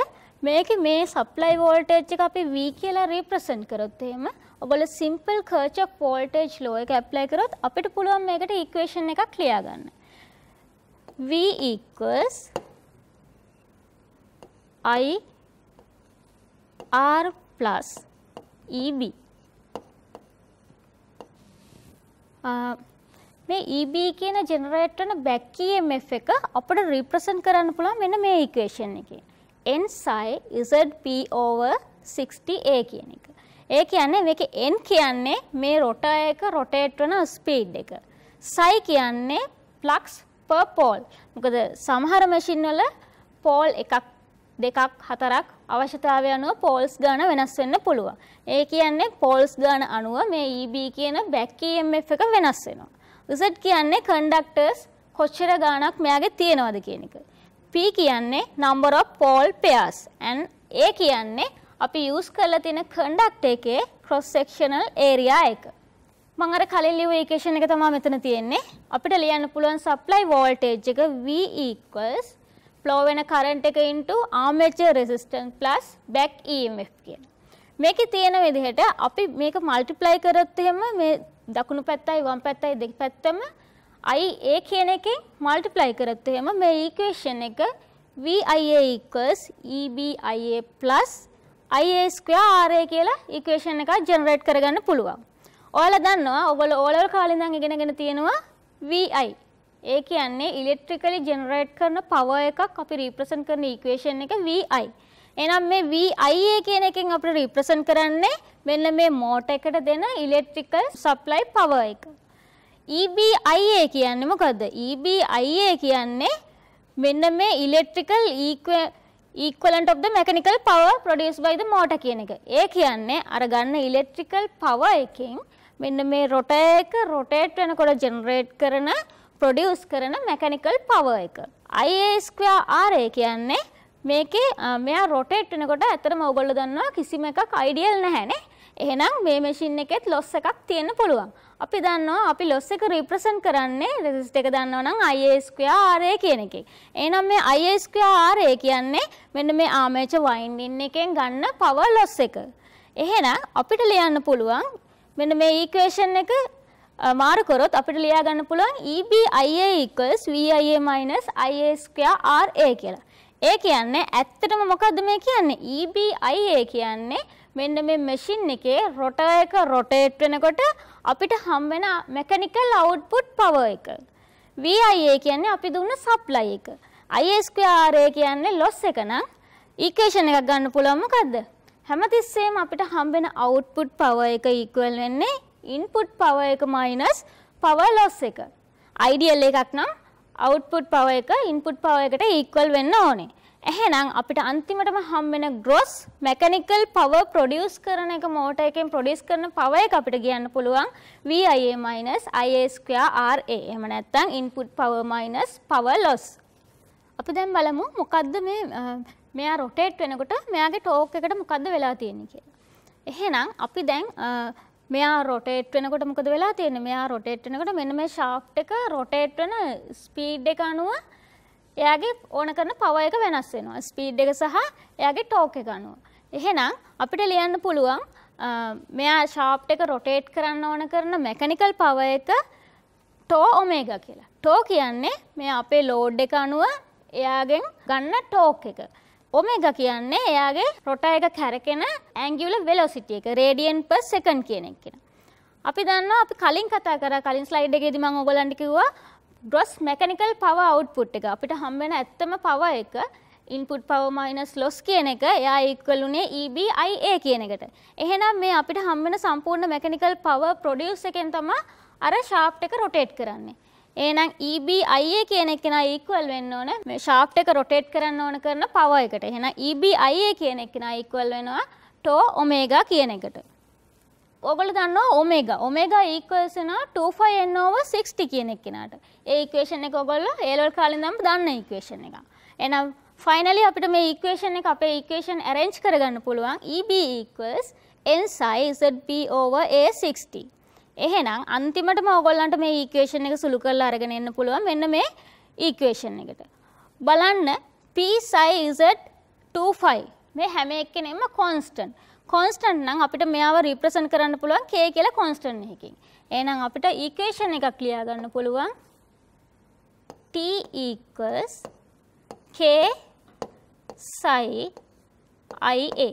Speaker 1: මේක මේ සප්ලයි වෝල්ටේජ් එක අපි V කියලා රිප්‍රසන්ට් කරොත් එහෙම ඔයගොල්ලෝ සිම්පල් කර්ච්ොෆ් වෝල්ටේජ් ලෝ එක ඇප්ලයි කරොත් අපිට පුළුවන් මේකට ඉක්වේෂන් එකක් ලියා ගන්න. V equals I R plus EB. Uh, මේ EB කියන ජෙනරේට් වෙන බැක් EMF එක අපිට රිප්‍රසන්ට් කරන්න පුළුවන් මෙන්න මේ ඉක්වේෂන් එකේ. N psi ZP over 60A කියන එක. ඒ කියන්නේ මේකේ N කියන්නේ මේ රොටර් එක රොටේට් වෙන ස්පීඩ් එක. psi කියන්නේ flux per pole. මොකද සමහර මැෂින් වල pole එකක් දෙකක් හතරක් අවශ්‍යතාවය අනුව පෝල්ස් ගාන වෙනස් වෙන්න පුළුවන්. ඒ කියන්නේ පෝල්ස් ගාන අනුව මේ EB කියන බැක් EMF එක වෙනස් වෙනවා. Z කියන්නේ conductors කොච්චර ගාණක් මෙයාගේ තියෙනවද කියන එක. P කියන්නේ number of pole pairs and A කියන්නේ අපි use කරලා තියෙන conductor එකේ cross sectional area එක. මම අර කලින් ලිව්ව equation එක තමයි මෙතන තියෙන්නේ. අපිට ලියන්න පුළුවන් supply voltage එක V equals flow වෙන current එක into armature resistance plus back EMF කියන. මේකේ තියෙන විදිහට අපි මේක multiply කරොත් එහෙම මේ දකුණු පැත්තයි වම් පැත්තයි දෙක පැත්තම i a කියන එකෙන් multiply කරත් එහෙම මේ equation එක VIA equals EBIA plus IA square RA කියලා equation එකක් generate කරගන්න පුළුවන්. ඔයාලා දන්නවා ඔයගොල්ලෝ O level කාලේ ඉඳන් ඉගෙනගෙන තියෙනවා VI. ඒ කියන්නේ electrically generate කරන power එකක් අපි represent කරන equation එක VI. එහෙනම් මේ VIA කියන එකෙන් අපිට represent කරන්නේ මෙන්න මේ මෝටර් එකට දෙන ඉලෙක්ට්‍රිකල් සප්ලයි පවර් එක. EBIA කියන්නේ මොකද්ද? EBIA කියන්නේ මෙන්න මේ electrical equivalent of the mechanical power produced by the motor කියන එක. ඒ කියන්නේ අර ගන්න ඉලෙක්ට්‍රිකල් පවර් එකෙන් මෙන්න මේ රොටර් එක රොටේට් වෙනකොට ජෙනරේට් කරන ප්‍රොඩියස් කරන මැකනිකල් පවර් එක. IA2R කියන්නේ මේකේ මෙයා රොටේට් වෙනකොට ඇත්තටම ඕගොල්ලෝ දන්නවා කිසිම එකක් අයිඩියල් නැහැනේ. එහෙනම් මේ මැෂින් එකෙත් ලොස් එකක් තියෙන්න පුළුවන්. අපි දන්නවා අපි ලොස් එක රිප්‍රසන්ට් කරන්නේ රෙසිස්ටර් එක දන්නවා නම් IA² කියන එකේ. එහෙනම් මේ IA² කියන්නේ මෙන්න මේ ආමේචර් වයින්ඩින් එකෙන් ගන්න පවර් ලොස් එක. එහෙනම් අපිට ලියන්න පුළුවන් මෙන්න මේ ඉක්වේෂන් එක මාරු කරොත් අපිට ලියා ගන්න පුළුවන් EBIA VIA IA² RA කියලා. ඒ කියන්නේ ඇත්තටම මොකද්ද මේ කියන්නේ? EBIA කියන්නේ මෙන්න මේ මැෂින් එකේ රොටර් එක රොටේට් වෙනකොට අපිට හම්බෙන මෙකැනිකල් අවුට්පුට් පවර් එක. VIA කියන්නේ අපි දුන්න සප්ලයි එක. I2RA කියන්නේ ලොස් එක නම් ඊක්වේෂන් එකක් ගන්න පුළුවන් මොකද්ද? හැමතිස්සෙම අපිට හම්බෙන අවුට්පුට් පවර් එක ඉක්වල් වෙන්නේ ඉන්පුට් පවර් එක මයිනස් පවර් ලොස් එක. අයිඩියල් එකක් නම් අවුට්පුට් පවර් එක ඉන්පුට් පවර් එකට ඉක්වල් වෙන්න ඕනේ. එහෙනම් අපිට අන්තිමටම හම් වෙන ග්‍රොස් මෙකැනිකල් පවර් ප්‍රොඩියුස් කරන එක මෝටර් එකෙන් ප්‍රොඩියුස් කරන පවර් එක අපිට කියන්න පුළුවන් VIA IA2 RA. එහෙම නැත්නම් input power minus power loss. අපි දැන් බලමු මොකද්ද මේ මෙයා රොටේට් වෙනකොට මෙයාගේ ටෝක් එකට මොකද්ද වෙලා තියෙන්නේ කියලා. එහෙනම් අපි දැන් මෙයා රොටේට් වෙනකොට මොකද වෙලා තියෙන්නේ? මෙයා රොටේට් වෙනකොට මෙන්න මේ ෂාෆ්ට් එක රොටේට් වෙන ස්පීඩ් එක අනුව එයාගේ ඕන කරන පව එක වෙනස් වෙනවා. ස්පීඩ් එක සහ එයාගේ ටෝක් එක අනුව. එහෙනම් අපිට ලියන්න පුළුවන් මෙයා ෂාප්ට් එක රොටේට් කරන්න ඕන කරන මෙකැනිකල් පව එක ටෝ ඔමේගා කියලා. ටෝ කියන්නේ මේ අපේ ලෝඩ් එක අනුව එයාගෙන් ගන්න ටෝක් එක. ඔමේගා කියන්නේ එයාගේ රොටා එක කැරකෙන ඇංගියුල වෙලොසිටි එක රේඩියන් පර් සෙකන්ඩ් කියන එක. අපි දන්නවා අපි කලින් කතා කරා කලින් ස්ලයිඩ් එකේදී මම ඔයගලන්ට කිව්වා ගොස් මැකනිකල් පව අවුට්පුට් එක අපිට හම්බෙන ඇත්තම පව එක ඉන්පුට් පව මයිනස් ලොස් කියන එක එයා ඉක්වලුනේ EBIA කියන එකට. එහෙනම් මේ අපිට හම්බෙන සම්පූර්ණ මැකනිකල් පව ප්‍රොඩියුස් එකෙන් තමයි අර ෂාෆ්ට් එක රොටේට් කරන්නේ. එහෙනම් EBIA කියන එක නා ඉක්වල් වෙන්න ඕන මේ ෂාෆ්ට් එක රොටේට් කරන්න ඕන කරන පව එකට. එහෙනම් EBIA කියන එක නා ඉක්වල් වෙනවා ටෝ ඔමේගා කියන එකට. ඔගොල දන්න ඕමේග ඕමේග ඒකවසන 25n over 60 කියන එක්කෙනාට. ඒ ඉක්වේෂන් එක ඔගොල්ලෝ ඒලවල් කාලේ ඉඳන්ම දන්න ඉක්වේෂන් එක. එහෙනම් ෆයිනලි අපිට මේ ඉක්වේෂන් එක අපේ ඉක්වේෂන් arrange කරගන්න පුළුවන් EB equals n psi zb over a60. එහෙනම් අන්තිමටම ඔයගොල්ලන්ට මේ ඉක්වේෂන් එක සුළු කරලා අරගෙන එන්න පුළුවන් මෙන්න මේ ඉක්වේෂන් එකට. බලන්න p psi z 25 මේ හැම එක්කෙනෙම constant. කොන්ස්ටන්ට් නම් අපිට මෙයාව රිප්‍රසන්ට් කරන්න පුළුවන් k කියලා කොන්ස්ටන්ට් එකකින්. එහෙනම් අපිට ඉක්වේෂන් එකක් ලියා ගන්න පුළුවන් t equals k psi ia.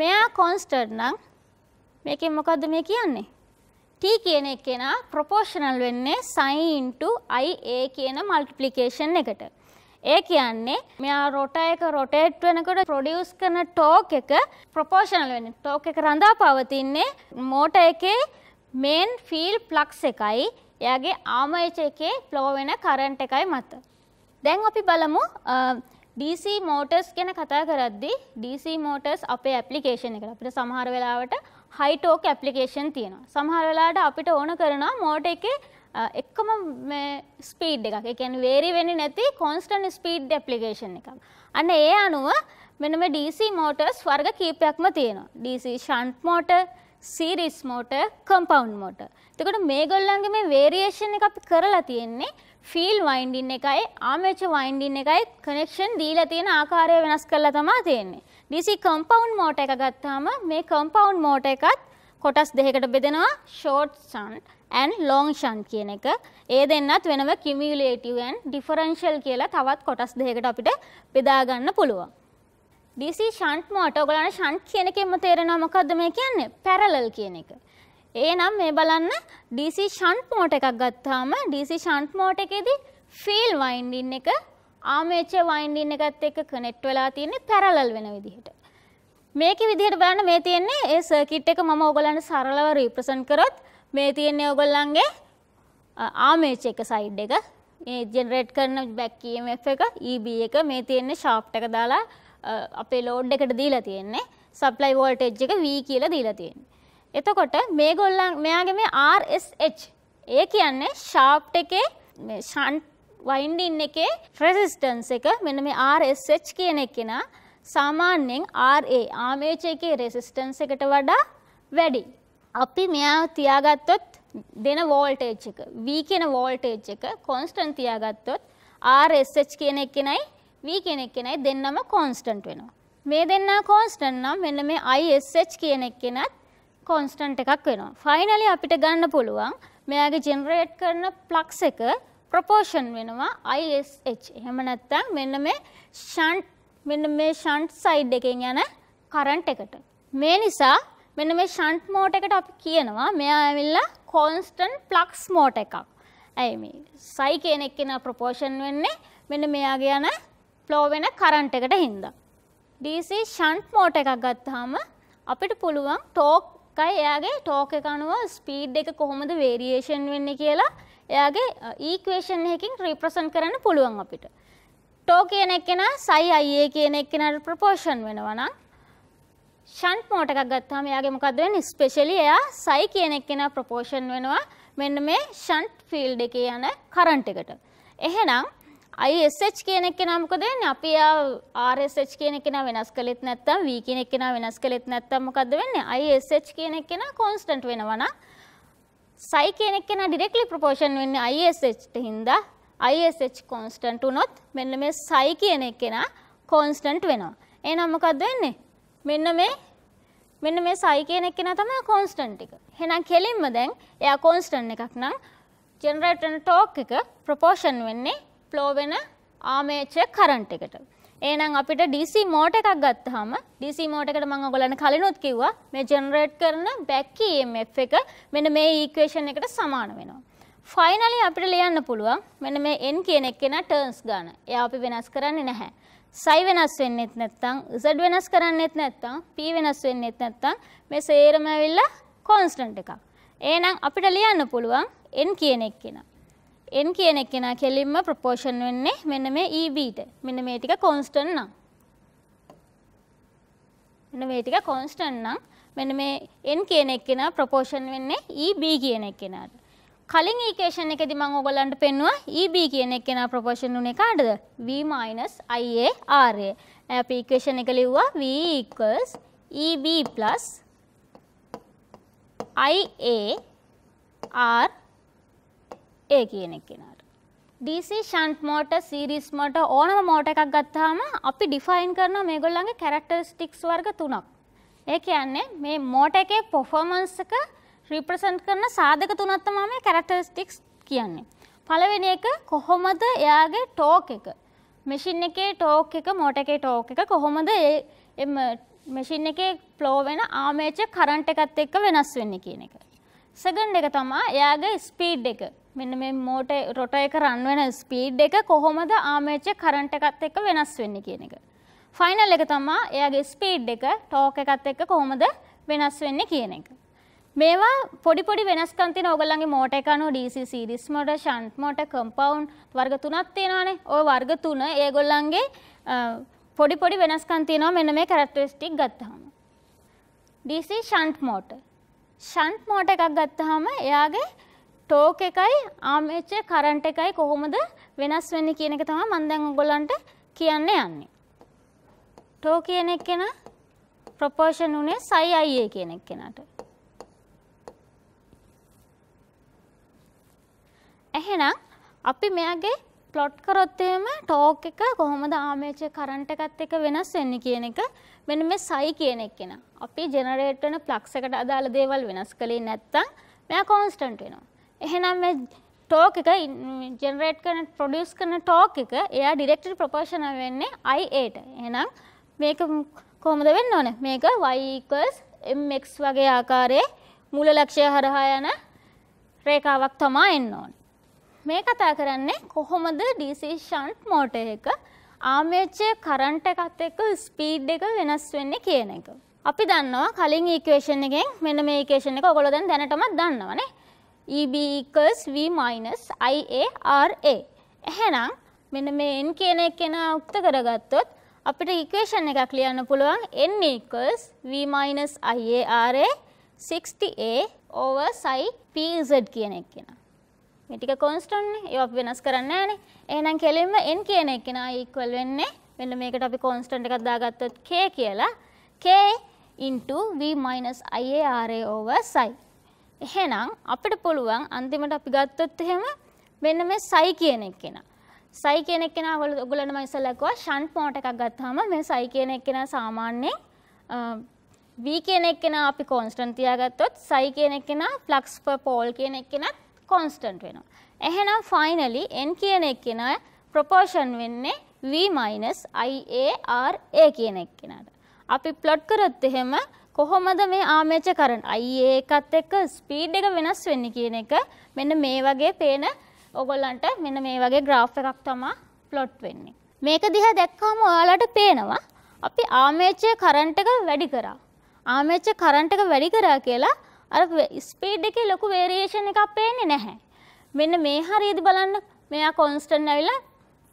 Speaker 1: මෙයා කොන්ස්ටන්ට් නම් මේකෙන් මොකද්ද මේ කියන්නේ? t කියන එකේනා ප්‍රොපෝෂනල් වෙන්නේ sin into ia කියන මල්ටිප්ලිකේෂන් එකට. ඒ කියන්නේ මෙයා රොට එක රොටේට් වෙනකොට ප්‍රොඩියස් කරන ටෝක් එක ප්‍රපෝෂනල් වෙන ටෝක් එක රඳා පවතින්නේ මෝට එකේ මේන් ෆීල් ප්ලක්ස් එකයි එයාගේ ආමයච එකේ ෆ්ලෝ වෙන කරන්ට් එකයි මත. දැන් අපි බලමු DC මෝටර්ස් ගැන කතා කරද්දී DC මෝටර්ස් අපේ ඇප්ලිකේෂන් එකට අපිට සමහර වෙලාවට හයිටෝක් ඇප්ලිකේෂන් තියෙනවා. සමහර වෙලාවට අපිට ඕන කරනවා මෝට එකේ එක්කම ස්පීඩ් එකක් එකන් වේරි වෙනි නැති කොන්ස්ටන් ස්පීඩ් ඇපලිකේෂන් එකක් අන්න ඒ අනුව මෙනම DC මෝටර්ස් වර්ග කීපයක්ම තියෙනවා DC shunt motor series motor compound motor තකට මේ ගොල්ලන්ගේ මේ වේරියේෂන් එක අපි කරලා තියෙන්නේ ෆිල් වයින්ඩින් එකයි ආමේච වයින්ඩින් එකයි කනෙක්ෂන් දීලා තියෙන ආකාරය වෙනස් කරලා තමා තියෙන්නේ DC කම්පවන්් මෝට එක ගත්තාම මේ කම්පවන්් මෝට එකත් කොටස් දෙහකට බෙදෙනවා ෂෝට් සන්ට් ඇන් ලෝංෂන් කියන එක ඒ දෙන්නත් වෙනව කිමියලේටවන් ඩිෆරංශල් කියලා තවත් කොටස් දෙකට අපිට බෙදාගන්න පුළුවන්. ඩිසි ශන්ට් මෝට ඔගලන ශන්ට් කියන එකෙම තේරෙනවා මොකක්ද මේ කියන්නේ පැරලල් කියන එක. ඒ නම් මේ බලන්න ඩිසි ශන්ට් මෝට එකක් ගත්තාම ඩිසි ශන්ට් මෝට එකෙදී ෆිල් වයින්ඩින් එක ආමේච වයින්ඩින් එකත් එක්ක කනෙට් වෙලා තියන්නේ පැරලල් වෙන විදිහට. මේක විදිහට බලන්න මේ තියෙන්නේ ඒ සර්කිට් එක මම ඔයගලන්ට සරලව රිප්‍රසන්ට් කරොත් මේ තියෙන්නේ ඔගොල්ලන්ගේ ආමේච් එක සයිඩ් එක මේ ජෙනරේට් කරන බැක් EMF එක EB එක මේ තියෙන්නේ ෂාෆ්ට් එක දාලා අපේ ලෝඩ් එකට දීලා තියෙන්නේ සප්ලයි වෝල්ටේජ් එක V කියලා දීලා තියෙන්නේ. එතකොට මේගොල්ලන් මෙයාගේ මේ RSH ඒ කියන්නේ ෂාෆ්ට් එකේ මේ ෂන්ට් වයින්ඩින් එකේ රෙසිස්ටන්ස් එක මෙන්න මේ RSH කියන එකේන සාමාන්‍යයෙන් RA ආමේච එකේ රෙසිස්ටන්ස් එකට වඩා වැඩි. අපි මෙයා තියාගත්තොත් දෙන වෝල්ටේජ් එක V කියන වෝල්ටේජ් එක කොන්ස්ටන්ට් තියාගත්තොත් RSH කියන එකනයි V කියන එකනයි දෙන්නම කොන්ස්ටන්ට් වෙනවා. මේ දෙන්නා කොන්ස්ටන්ට් නම් මෙන්න මේ ISH කියන එකනත් කොන්ස්ටන්ට් එකක් වෙනවා. ෆයිනලි අපිට ගන්න පුළුවන් මෙයාගේ ජෙනරේට් කරන ප්ලක්ස් එක ප්‍රොපෝෂන් වෙනවා ISH. එහෙම නැත්නම් මෙන්න මේ ෂන්ට් මෙන්න මේ ෂන්ට් සයිඩ් එකෙන් යන කරන්ට් එකට. මේ නිසා මෙන්න මේ ෂන්ට් මෝට එකට අපි කියනවා මෙයා ඇවිල්ලා කොන්ස්ටන් ෆ්ලක්ස් මෝට එකක්. ඇයි මේ සයි කියන එක්කෙන ප්‍රොපෝෂන් වෙන්නේ මෙන්න මෙයාගේ යන ෆ්ලෝ වෙන කරන්ට් එකට හින්දා. DC ෂන්ට් මෝට එකක් ගත්තාම අපිට පුළුවන් ටෝක් එකයි එයාගේ ටෝක් එක අනුව ස්පීඩ් එක කොහොමද වේරියේෂන් වෙන්නේ කියලා එයාගේ ඊක්වේෂන් එකකින් රිප්‍රසන්ට් කරන්න පුළුවන් අපිට. ටෝ කියන එක්කෙනා සයි අයියේ කියන එක්කෙනාට ප්‍රොපෝෂන් වෙනවා නම් ෂන්ට් මෝටර් එකක් ගත්තාම එයාගේ මොකද වෙන්නේ? ස්පෙෂලි එයා psi කියන එක කෙනා ප්‍රොපෝෂන් වෙනවා මෙන්න මේ ෂන්ට් ෆීල්ඩ් එකේ යන කරන්ට් එකට. එහෙනම් ISH කියන එක කෙනා මොකද වෙන්නේ? අපි එයා RSH කියන එක කෙනා වෙනස් කළෙත් නැත්නම් V කියන එක කෙනා වෙනස් කළෙත් නැත්නම් මොකද වෙන්නේ? ISH කියන එක කෙනා constant වෙනවා නම් psi කියන එක කෙනා directly proportion වෙන්නේ ISH-ට හින්දා ISH constant වුණොත් මෙන්න මේ psi කියන එක කෙනා constant වෙනවා. එහෙනම් මොකද වෙන්නේ? මෙන්න මේ මෙන්න මේ සයි කියන එක කෙනා තමයි කොන්ස්ටන්ට් එක. එහෙනම් කෙලින්ම දැන් එයා කොන්ස්ටන්ට් එකක් නම් ජෙනරේටර් වෙන ටෝක් එක ප්‍රොපෝෂන් වෙන්නේ ෆ්ලෝ වෙන ආමේචර් කරන්ට් එකට. එහෙනම් අපිට DC මෝටර් එකක් ගත්තාම DC මෝටර් එකට මම ඔයගලන්ට කලිනුත් කිව්වා මේ ජෙනරේට් කරන බැක් EMF එක මෙන්න මේ ඉක්වේෂන් එකට සමාන වෙනවා. ෆයිනලි අපිට ලියන්න පුළුවන් මෙන්න මේ n කියන එක්කෙනා ටර්න්ස් ගන්න. එයා අපි වෙනස් කරන්නේ නැහැ. සයි වෙනස් වෙන්නෙත් නැත්නම් Z වෙනස් කරන්නෙත් නැත්නම් P වෙනස් වෙන්නෙත් නැත්නම් මේ සේරම ඇවිල්ලා constant එකක්. එහෙනම් අපිට ලියන්න පුළුවන් n කියන එක්කෙනා. n කියන එක්කෙනා කෙලින්ම proportion වෙන්නේ මෙන්න මේ EB ට. මෙන්න මේ ටික constant නම්. මෙන්න මේ ටික constant නම් මෙන්න මේ n කියන එක්කෙනා proportion වෙන්නේ EB කියන එක්කෙනාට. කලින් ඒකේෂන් එකෙදි මම ඔයගලන්ට පෙන්නුවා EB කියන එක කෙනා ප්‍රොපෝෂන් උනේ කාටද? V IA RA. අපි ඉක්වේෂන් එක ලිව්වා V EB IA RA කියන එක කෙනාට. DC shunt motor series motor ඕනම motor එකක් ගත්තාම අපි define කරන මේගොල්ලන්ගේ characteristics වර්ග තුනක්. ඒ කියන්නේ මේ motor එකේ performance එක රිප්‍රසන්ට් කරන සාධක තුනක් තමයි මේ කැරක්ටරිස්ටික්ස් කියන්නේ. පළවෙනි එක කොහොමද එයාගේ ටෝක් එක. මැෂින් එකේ ටෝක් එක මෝටර් එකේ ටෝක් එක කොහොමද ඒ මැෂින් එකේ ෆ්ලෝ වෙන ආමේචර් කරන්ට් එකත් එක්ක වෙනස් වෙන්නේ කියන එක. සෙකන්ඩ් එක තමයි එයාගේ ස්පීඩ් එක. මෙන්න මේ මෝටර් රොට එක රන් වෙන ස්පීඩ් එක කොහොමද ආමේචර් කරන්ට් එකත් එක්ක වෙනස් වෙන්නේ කියන එක. ෆයිනල් එක තමා එයාගේ ස්පීඩ් එක ටෝක එකත් එක්ක කොහොමද වෙනස් වෙන්නේ කියන එක. මේවා පොඩිපොඩි වෙනස්කන්තින ඔගල්ලගේ මෝට එකනු DC series motor shunt motor compound වර්ග තුනත් තියෙනවානේ ඕ වර්ග තුන ඒගොල්ලන්ගේ පොඩිපොඩි වෙනස්කන්තිනෝ මෙන මේ කරක්ටරිස්ටික් ගත්තහම. DC shunt motor shunt motor එකක් ගත්තහම එයාගේ ටෝක එකයි ආමච්ච කරන්ට එකයි කොහොමද වෙනස් වෙන්න කියන එක තම මන්දැන් ගොලන්ට කියන්න යන්නේ. ටෝ කියන එක්කෙන ප්‍රපෝෂන් වනේ සයි අයියේ කියන එක්කෙනට. ඇහෙනම් අපි මෙයාගේ ප්ලොට් කරොත්තේම ටෝක් එක කොහොමද ආමේචය කරන්ට එකත් එක වෙනස් වෙන්න කියන එක මෙන්න මේ සයි කියන එක කෙන. අපි ජෙනරේට් වෙන ප්ලක්ස් එකට අදාළ දේවල් වෙනස් කළේ නැත්තම් මෙයා කොන්ස්ටන්ට් වෙනවා. එහෙනම් මේ ටෝක් එක ජෙනරේට් කරන ප්‍රොඩියස් කරන ටෝක් එක එයා ඩිරෙක්ටරි ප්‍රපෝෂණ වෙන්නේ අයිඒට. එහෙනම් මේක කොහොමද වෙන්න ඕන මේක වයිකස් එම්ක් වගේ ආකාරයේ මුල ලක්ෂය හරහා යන රේකාවක් තමා එන්න ඕන. මේ කතා කරන්නේ කොහොමද DC ෂන්ට් මෝටර් එක ආමේචර් කරන්ට් එකත් එක්ක ස්පීඩ් එක වෙනස් වෙන්නේ කියන එක. අපි දන්නවා කලින් ඊක්වේෂන් එකෙන් මෙන්න මේ ඊක්වේෂන් එක ඔයගොල්ලෝ දැන් දැනටමත් දන්නවනේ. EB V IA RA. එහෙනම් මෙන්න මේ n කියන එක කෙනා උක්ත කරගත්තොත් අපිට ඉක්වේෂන් එකක් ලියන්න පුළුවන් n equals v minus iara 60a over psi pz කියන එක කෙනා. ටික කොන්ස්ටන්ට්නේ. ඒවා වෙනස් කරන්නේ නැහනේ. එහෙනම් කෙලින්ම n කියන එක නා equal වෙන්නේ මෙන්න මේකට අපි කොන්ස්ටන්ට් එකක් දාගත්තොත් k කියලා. k into v minus ia ra over psi. එහෙනම් අපිට පුළුවන් අන්තිමට අපි ගත්තොත් එහෙම මෙන්න මේ psi කියන එක කෙනා. psi කියන එක කෙනා ඔයගොල්ලෝ ඔයගොල්ලන්ම ඉස්සෙල්ලා කිව්වා ෂන්ට් මෝට් එකක් ගත්තාම මේ psi කියන එක කෙනා සාමාන්‍යයෙන් v කියන එක කෙනා අපි කොන්ස්ටන්ට් තියාගත්තොත් psi කියන එක කෙනා flux per pole කියන එක කෙනා කොන්ස්ටන්ට් වෙනවා. එහෙනම් ෆයිනලි n කියන එක්කෙනා ප්‍රොපෝෂන් වෙන්නේ v IAR A කියන එක්කෙනාට. අපි ප්ලොට් කරොත් එහෙම කොහොමද මේ ආමේචර් කරන්ට් IA එකත් එක්ක ස්පීඩ් එක වෙනස් වෙන්නේ කියන එක මෙන්න මේ වගේ පේන ඔයගොල්ලන්ට මෙන්න මේ වගේ graph එකක් තමයි ප්ලොට් වෙන්නේ. මේක දිහා දැක්කම ඔයාලට පේනවා අපි ආමේචර් කරන්ට් එක වැඩි කරා. ආමේචර් කරන්ට් එක වැඩි කරා කියලා අර ස්පීඩ් එකේ ලොකු වේරියේෂන් එකක් පේන්නේ නැහැ. මෙන්න මේ හරියදි බලන්න මෙයා කොන්ස්ටන්ට් ඇවිල්ලා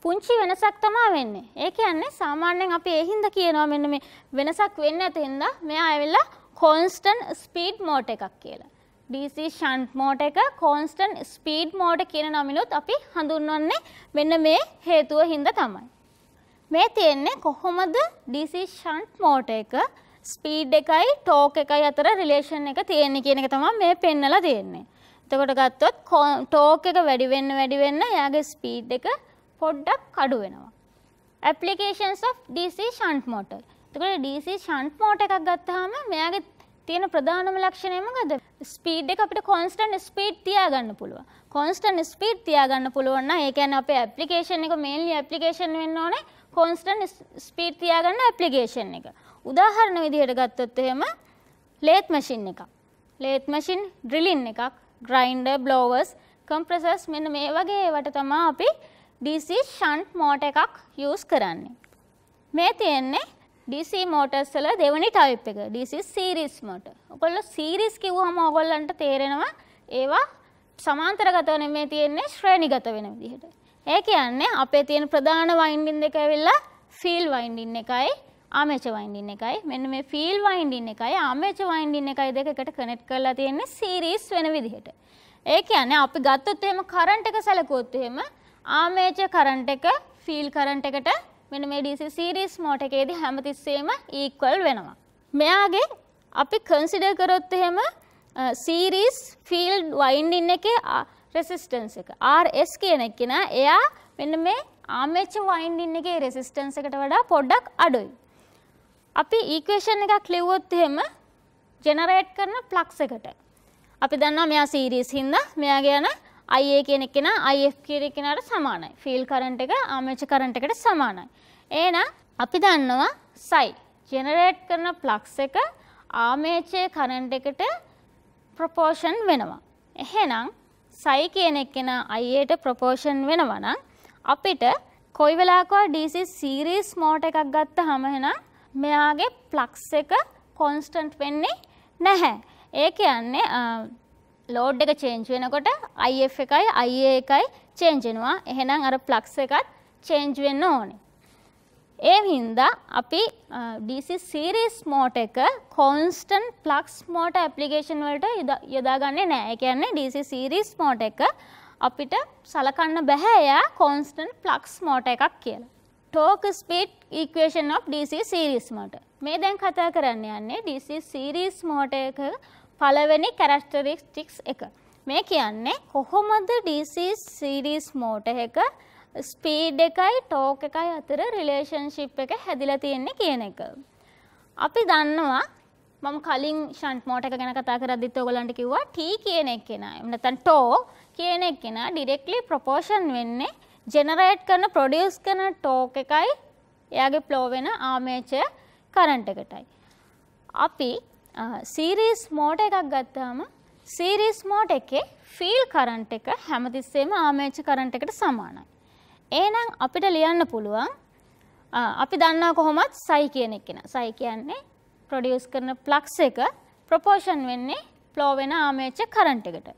Speaker 1: පුංචි වෙනසක් තමා වෙන්නේ. ඒ කියන්නේ සාමාන්‍යයෙන් අපි ඒ හින්දා කියනවා මෙන්න මේ වෙනසක් වෙන්න ඇති හින්දා මෙයා ඇවිල්ලා කොන්ස්ටන්ට් ස්පීඩ් මෝට් එකක් කියලා. DC shunt මෝට් එක constant speed මෝට් කියන නමිනුත් අපි හඳුන්වන්නේ මෙන්න මේ හේතුව හින්දා තමයි. මේ තියෙන්නේ කොහොමද DC shunt මෝට් එක ස්පීඩ් එකයි ටෝක් එකයි අතර රිලේෂන් එක තියෙන්නේ කියන එක තමයි මේ පෙන්නලා තියෙන්නේ. එතකොට ගත්තොත් ටෝක් එක වැඩි වෙන්න වැඩි වෙන්න එයාගේ ස්පීඩ් එක පොඩ්ඩක් අඩු වෙනවා. applications of DC shunt motor. එතකොට DC shunt motor එකක් ගත්තාම මෙයාගේ තියෙන ප්‍රධානම ලක්ෂණය මොකද? ස්පීඩ් එක අපිට constant speed තියාගන්න පුළුවන්. constant speed තියාගන්න පුළුවන් නම් ඒ කියන්නේ අපේ application එක mainly application වෙන්න ඕනේ constant speed තියාගන්න application එක. උදාහරණ විදිහට ගත්තොත් එහෙම ලේත් මැෂින් එකක්. ලේත් මැෂින් ඩ්‍රිලින් එකක්, ග්‍රයින්ඩර්, බ්ලෝවර්ස්, කම්ප්‍රසර්ස් මෙන්න මේ වගේ ඒවට තමයි අපි DC ෂන්ට් මෝටර් එකක් යූස් කරන්නේ. මේ තියෙන්නේ DC මෝටර්ස් වල දෙවෙනි ටයිප් එක. DC series motor. ඔයගොල්ලෝ සීරීස් කිව්වම ඔයගොල්ලන්ට තේරෙනවා ඒවා සමාන්තරගතව නෙමෙයි තියෙන්නේ ශ්‍රේණිගත වෙන විදිහට. ඒ කියන්නේ අපේ තියෙන ප්‍රධාන වයින්ඩින් දෙක ඇවිල්ලා ෆීල් වයින්ඩින් එකයි ආමේච වයින්ඩින් එකයි මෙන්න මේ ෆිල් වයින්ඩින් එකයි ආමේච වයින්ඩින් එකයි දෙක එකට කනෙක්ට් කරලා තියෙන්නේ සීරීස් වෙන විදිහට. ඒ කියන්නේ අපි ගත්තොත් එහෙම කරන්ට් එක සැලකුවොත් එහෙම ආමේච කරන්ට් එක ෆීල් කරන්ට් එකට මෙන්න මේ DC සීරීස් මෝටර් එකේදී හැමතිස්සෙම ඊක්වල් වෙනවා. මෙයාගේ අපි කන්සිඩර් කරොත් එහෙම සීරීස් ෆිල් වයින්ඩින් එකේ රෙසිස්ටන්ස් එක RS කියන එක එයා මෙන්න මේ ආමේචර් වයින්ඩින් එකේ රෙසිස්ටන්ස් එකට වඩා පොඩ්ඩක් අඩුයි. අපි ඊක්වේෂන් එකක් ලිව්වොත් එහෙම ජෙනරේට් කරන ප්ලක්ස් එකට. අපි දන්නවා මෙයා සීරීස් හින්දා මෙයා ගැන IA කියන එක කෙනා IF කියන කෙනාට සමානයි. ෆීල් කරන්ට් එක ආමේචර් කරන්ට් එකට සමානයි. එහෙනම් අපි දන්නවා psi ජෙනරේට් කරන ප්ලක්ස් එක ආමේචර් කරන්ට් එකට ප්‍රොපෝෂන් වෙනවා. එහෙනම් psi කියන එක කෙනා IA ට ප්‍රොපෝෂන් වෙනවා නම් අපිට කොයි වෙලාවකවත් DC සීරීස් මෝටර් එකක් ගත්තාම එහෙනම් මෙයාගේ ෆ්ලක්ස් එක කොන්ස්ටන්ට් වෙන්නේ නැහැ. ඒ කියන්නේ ලෝඩ් එක චේන්ජ් වෙනකොට IF එකයි IA එකයි චේන්ජ් වෙනවා. එහෙනම් අර ෆ්ලක්ස් එකත් චේන්ජ් වෙන්න ඕනේ. ඒ හින්දා අපි DC series motor එක constant flux motor application වලට යොදාගන්නේ නැහැ. ඒ කියන්නේ DC series motor එක අපිට සලකන්න බැහැ එයා constant flux motor එකක් කියලා. torque speed equation of DC series motor. මේ දැන් කතා කරන්න යන්නේ DC series motor එක පළවෙනි characteristics එක. මේ කියන්නේ කොහොමද DC series motor එක ස්පීඩ් එකයි ටෝක් එකයි අතර රිලේෂන්ෂිප් එක හැදිලා තියෙන්නේ කියන එක. අපි දන්නවා මම කලින් ෂන්ට් මෝටර් එක ගැන කතා කරද්දිත් ඔයගලන්ට කිව්වා T කියන එක කෙනා. එහෙම නැත්නම් ටෝ කියන එක කෙනා ඩිරෙක්ට්ලි ප්‍රොපෝෂන් වෙන්නේ ජෙනරේට් කරන ප්‍රොඩියස් කරන ටෝක් එකයි එයාගේ ෆ්ලෝ වෙන ආමේචය කරන්ට් එකටයි. අපි සීරීස් මෝටර් එකක් ගත්තාම සීරීස් මෝටර් එකේ ෆීල් කරන්ට් එක හැමතිස්සෙම ආමේච කරන්ට් එකට සමානයි. එහෙනම් අපිට ලියන්න පුළුවන් අපි දන්නා කොහොමත් psi කියන එක න ะ. psi කියන්නේ ප්‍රොඩියුස් කරන ෆ්ලක්ස් එක ප්‍රොපෝෂන් වෙන්නේ ෆ්ලෝ වෙන ආමේච කරන්ට් එකට.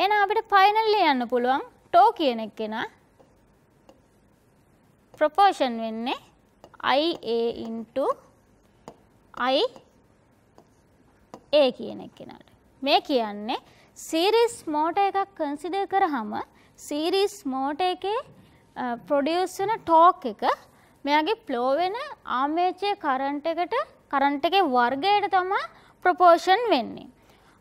Speaker 1: එහෙනම් අපිට ෆයිනල් ලියන්න පුළුවන් tau කියන එක න ะ. ප්‍රොපෝෂන් වෙන්නේ I A into I A කියන එක්කෙනාට. මේ කියන්නේ සීරීස් මෝටර් එකක් කන්සිඩර් කරාම සීරීස් මෝටර් එකේ ප්‍රොඩියස් වෙන ටෝක් එක මෙයාගේ ෆ්ලෝ වෙන ආමේචර් කරන්ට් එකට කරන්ට් එකේ වර්ගයට තමයි ප්‍රොපෝෂන් වෙන්නේ.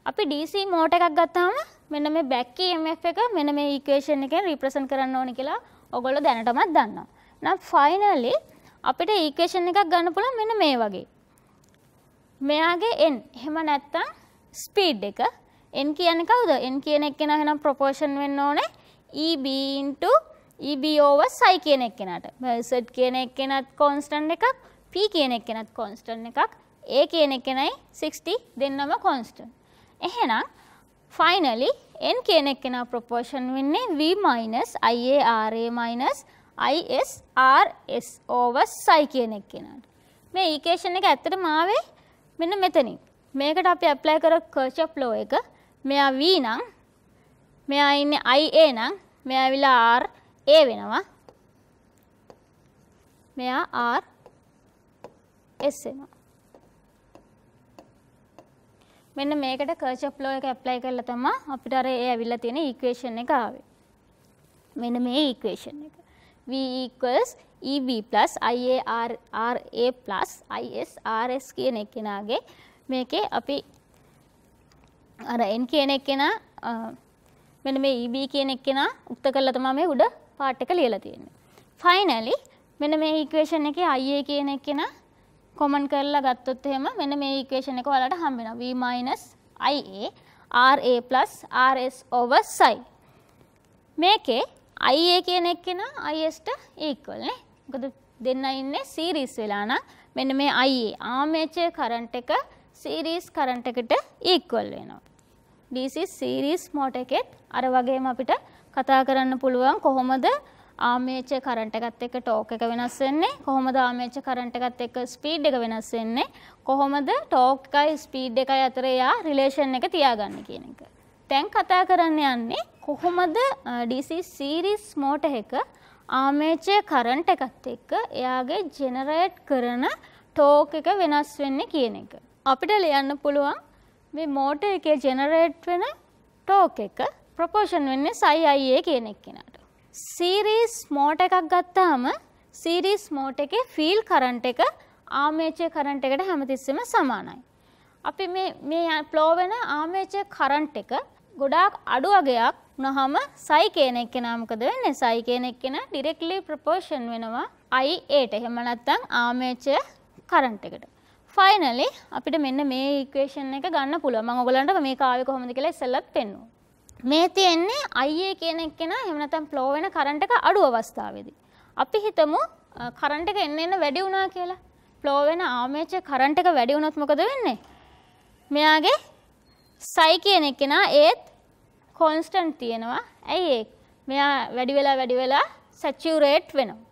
Speaker 1: අපි DC මෝටර් එකක් ගත්තාම මෙන්න මේ බැක් EMF එක මෙන්න මේ ඉක්වේෂන් එකෙන් රිප්‍රසන්ට් කරන්න ඕනේ කියලා ඔයගොල්ලෝ දැනටමත් දන්නවා. නම් ෆයිනලි අපිට ඊක්වේෂන් එකක් ගන්න පුළුවන් මෙන්න මේ වගේ. මෙයාගේ n එහෙම නැත්නම් ස්පීඩ් එක n කියන්නේ කවුද? n කියන එක්කෙනා එහෙනම් ප්‍රොපෝෂන් වෙන්න ඕනේ EB into EB over psi කියන එක්කෙනාට. z කියන එක්කෙනත් constant එකක්, p කියන එක්කෙනත් constant එකක්, a කියන එක්කෙනයි 60 දෙන්නම constant. එහෙනම් finally n කියන එක්කෙනා ප්‍රොපෝෂන් වෙන්නේ v minus IA RA minus IS RS over psi කියන එක කෙනාට. මේ equation එක ඇත්තටම ආවේ මෙන්න මෙතනින්. මේකට අපි apply කරොත් Kirchhoff law එක මෙයා V නම් මෙයා ඉන්නේ IA නම් මෙයා ඇවිල්ලා R A වෙනවා. මෙයා R S වෙනවා. මෙන්න මේකට Kirchhoff law එක apply කරලා තමයි අපිට අර ඒ ඇවිල්ලා තියෙන equation එක ආවේ. මෙන්න මේ equation එක. V equals EB plus IARRA plus ISRS කියන එකෙනාගේ මේකේ අපි අර N කියන එකෙනා මෙන්න මේ EB කියන එකෙනා උක්ත කරලා තමයි මේ උඩ පාට් එක ලියලා තියෙන්නේ. finally මෙන්න මේ equation එකේ IA කියන එකෙනා common කරලා ගත්තොත් එහෙම මෙන්න මේ equation එක ඔයාලට හම්බ වෙනවා V IA RA plus RS over psi. මේකේ IA කියන එක්කෙනා ISට equal නේ. මොකද දෙන්න ඉන්නේ series වෙලා නම් මෙන්න මේ IA ආමේචර් කරන්ට් එක series කරන්ට් එකට equal වෙනවා. DC series motor එකෙත් අර වගේම අපිට කතා කරන්න පුළුවන් කොහොමද ආමේචර් කරන්ට් එකත් එක්ක ටෝක් එක වෙනස් වෙන්නේ කොහොමද ආමේචර් කරන්ට් එකත් එක්ක ස්පීඩ් එක වෙනස් වෙන්නේ කොහොමද ටෝක් එකයි ස්පීඩ් එකයි අතර යා රිලේෂන් එක තියාගන්නේ කියන එක. දැන් කතා කරන්න යන්නේ කොහොමද DC සීරිස් මෝටර් එක ආමේචර් කරන්ට් එකත් එක්ක එයාගේ ජෙනරේට් කරන ටෝක් එක වෙනස් වෙන්නේ කියන එක. අපිට ලියන්න පුළුවන් මේ මෝටර් එකේ ජෙනරේට් වෙන ටෝක් එක ප්‍රොපෝෂන් වෙන්නේ psi IA කියන එක්කිනට. සීරිස් මෝටර් එකක් ගත්තාම සීරිස් මෝටර් එකේ ෆීල් කරන්ට් එක ආමේචර් කරන්ට් එකට හැමතිස්සෙම සමානයි. අපි මේ මේ ෆ්ලෝ වෙන ආමේචර් කරන්ට් එක ගොඩාක් අඩු අගයක් වුණාම psi කියන එක්කෙනා මොකද වෙන්නේ? psi කියන එක්කෙනා directly proportion වෙනවා i a ට. එහෙම නැත්නම් ආමේචර් කරන්ට් එකට. ෆයිනලි අපිට මෙන්න මේ ඉක්වේෂන් එක ගන්න පුළුවන්. මම ඔයගලන්ට මේක ආවේ කොහොමද කියලා ඉස්සෙල්ලත් පෙන්නුවා. මේ තියෙන්නේ IA කියන එක්කෙනා එහෙම නැත්නම් flow වෙන current එක අඩු අවස්ථාවේදී. අපි හිතමු current එක එන්න එන්න වැඩි වුණා කියලා. flow වෙන ආමේචර් current එක වැඩි වුණොත් මොකද වෙන්නේ? මෙයාගේ psi කියන එක්කෙනා ඒත් කොන්ස්ටන්ට් තියෙනවා. ඇයි ඒ? මෙයා වැඩි වෙලා වැඩි වෙලා සැචියුරේට් වෙනවා.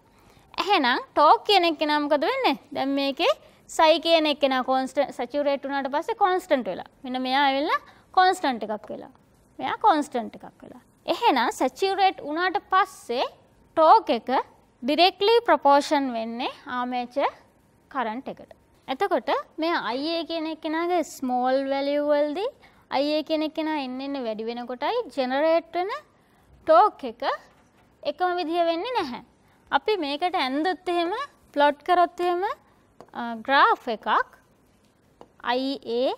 Speaker 1: එහෙනම් ටෝක් කියන එක නම් මොකද වෙන්නේ? දැන් මේකේ සයි කියන එක නා කොන්ස්ටන්ට් සැචියුරේට් වුණාට පස්සේ කොන්ස්ටන්ට් වෙලා. මෙන්න මෙයා ඇවිල්ලා කොන්ස්ටන්ට් එකක් වෙලා. මෙයා කොන්ස්ටන්ට් එකක් වෙලා. එහෙනම් සැචියුරේට් වුණාට පස්සේ ටෝක් එක ඩිරෙක්ට්ලි ප්‍රොපෝෂන් වෙන්නේ ආමේචර් කරන්ට් එකට. එතකොට මේ IA කියන එකනගේ ස්මෝල් වැලියු වලදී අයි ඒ කෙනෙක් කෙනා එන්න එන්න වැඩි වෙනකොටයි ජෙනරේට් වෙන ටෝක් එක එකම විදිහ වෙන්නේ නැහැ. අපි මේකට ඇන්දොත් එහෙම ප්ලොට් කරොත් එහෙම ග්‍රාෆ් එකක් අයි ඒ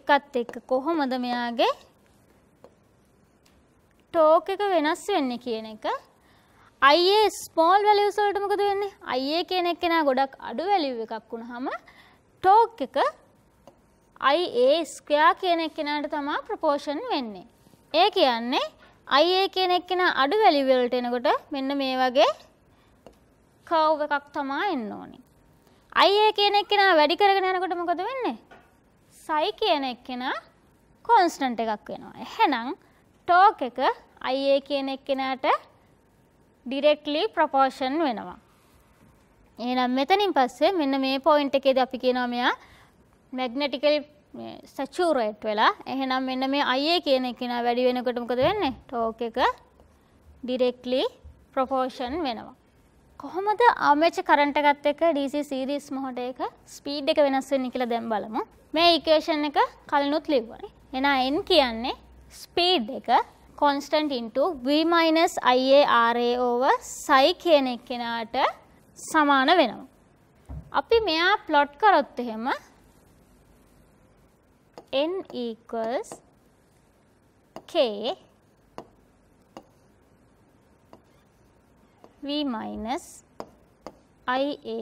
Speaker 1: එකත් එක්ක කොහොමද මෙයාගේ ටෝක් එක වෙනස් වෙන්නේ කියන එක අයිඒ ස්මෝල් වැලියස් වලට මොකද වෙන්නේ අයිඒ කියන එක්කෙනා ගොඩක් අඩු වැලිව් එකක් වුණාම ටෝක් එක i a ස්ක්වයා කියන එක්කෙනාට තමා ප්‍රපෝෂන් වෙන්නේ. ඒ කියන්නේ i a කියන එක්කෙනා අඩු වැලියු වලට එනකොට මෙන්න මේ වගේ කර්ව් එකක් තමා එන්න ඕනේ. i a කියන එක්කෙනා වැඩි කරගෙන යනකොට මොකද වෙන්නේ? psi කියන එක්කෙනා කොන්ස්ටන්ට් එකක් වෙනවා. එහෙනම් ටෝක් එක i a කියන එක්කෙනාට ඩිරෙක්ට්ලි ප්‍රොපෝෂන් වෙනවා. එහෙනම් මෙතනින් පස්සේ මෙන්න මේ පොයින්ට් එකේදී අපි කියනවා මෙයා මැග්නටිකල් සචූරේට් වෙලා එහෙනම් මෙන්න මේ අයේ කියන එකන වැඩි වෙනකොට මොකද වෙන්නේ ටෝක් එක ඩිරෙක්ට්ලි ප්‍රොපෝෂන් වෙනවා කොහොමද ආමේච කරන්ට් එකත් එක්ක DC සීරීස් මොහොත එක ස්පීඩ් එක වෙනස් වෙන්නේ කියලා දැන් බලමු මේ ඉක්වේෂන් එක කලිනුත් ලිව්වනේ එහෙනම් n කියන්නේ ස්පීඩ් එක constant into v minus ia ra over psi කියන එකනට සමාන වෙනවා අපි මෙයා ප්ලොට් කරොත් එහෙම n equals k v minus i a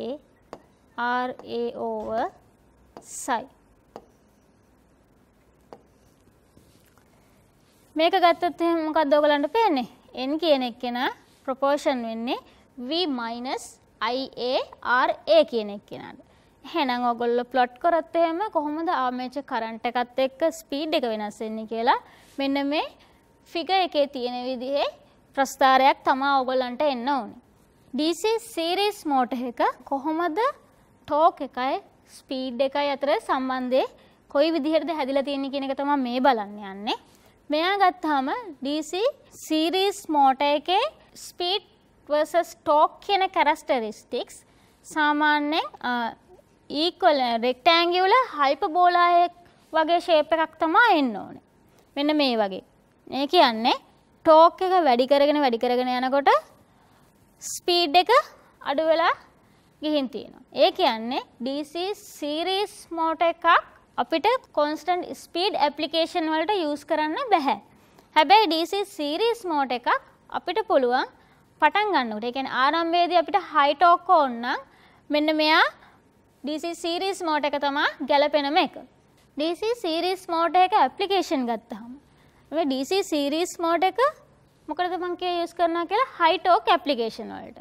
Speaker 1: r a over psi. මේක ගත්තොත් එහෙනම් මොකක්ද ඔයගලන්ට පේන්නේ? n කියන එක්කෙනා proportion වෙන්නේ v minus ia ra කියන එක්කෙනාට. හෙනම් ඔගොල්ල ප්ලොට් කරත් එහෙම කොහොමද ආමේච කරන්ට් එකත් එක්ක ස්පීඩ් එක වෙනස් වෙන්නේ කියලා මෙන්න මේ ෆිගර් එකේ තියෙන විදිහේ ප්‍රස්ථාරයක් තමා ඔයගලන්ට එන්න ඕනේ. DC series motor එක කොහොමද ටෝක් එකයි ස්පීඩ් එකයි අතර සම්බන්ධය කොයි විදිහටද හැදිලා තියෙන්නේ කියන එක තමයි මේ බලන්න යන්නේ. මෙයා ගත්තාම DC series motor එකේ speed versus torque කියන characteristics සාමාන්‍යයෙන් ඊක්වල රෙක්ටෑන්ගිවුල හයිපබෝලායෙක් වගේ ශේප එකක් තමා එන්න ඕන. මෙන්න මේ වගේ. ඒ කියන්නේ ටෝක් එක වැඩි කරගෙන වැඩි කරගෙන යනකොට ස්පීඩ් එක අඩු වෙලා ගිහින් තියෙනවා. ඒ කියන්නේ DC series motor එකක් අපිට constant speed application වලට use කරන්න බෑ. හැබැයි DC series motor එකක් අපිට පුළුවන් පටන් ගන්නකොට. ඒ කියන්නේ ආරම්භයේදී අපිට high torque ඕන නම් මෙන්න මෙයා DC series මෝටර් එක තමයි ගැලපෙනම එක. DC series මෝටර් එක ඇප්ලිකේෂන් ගත්තාම මේ DC series මෝටර් එක මොකටද මං කිය යූස් කරනවා කියලා high torque application වලට.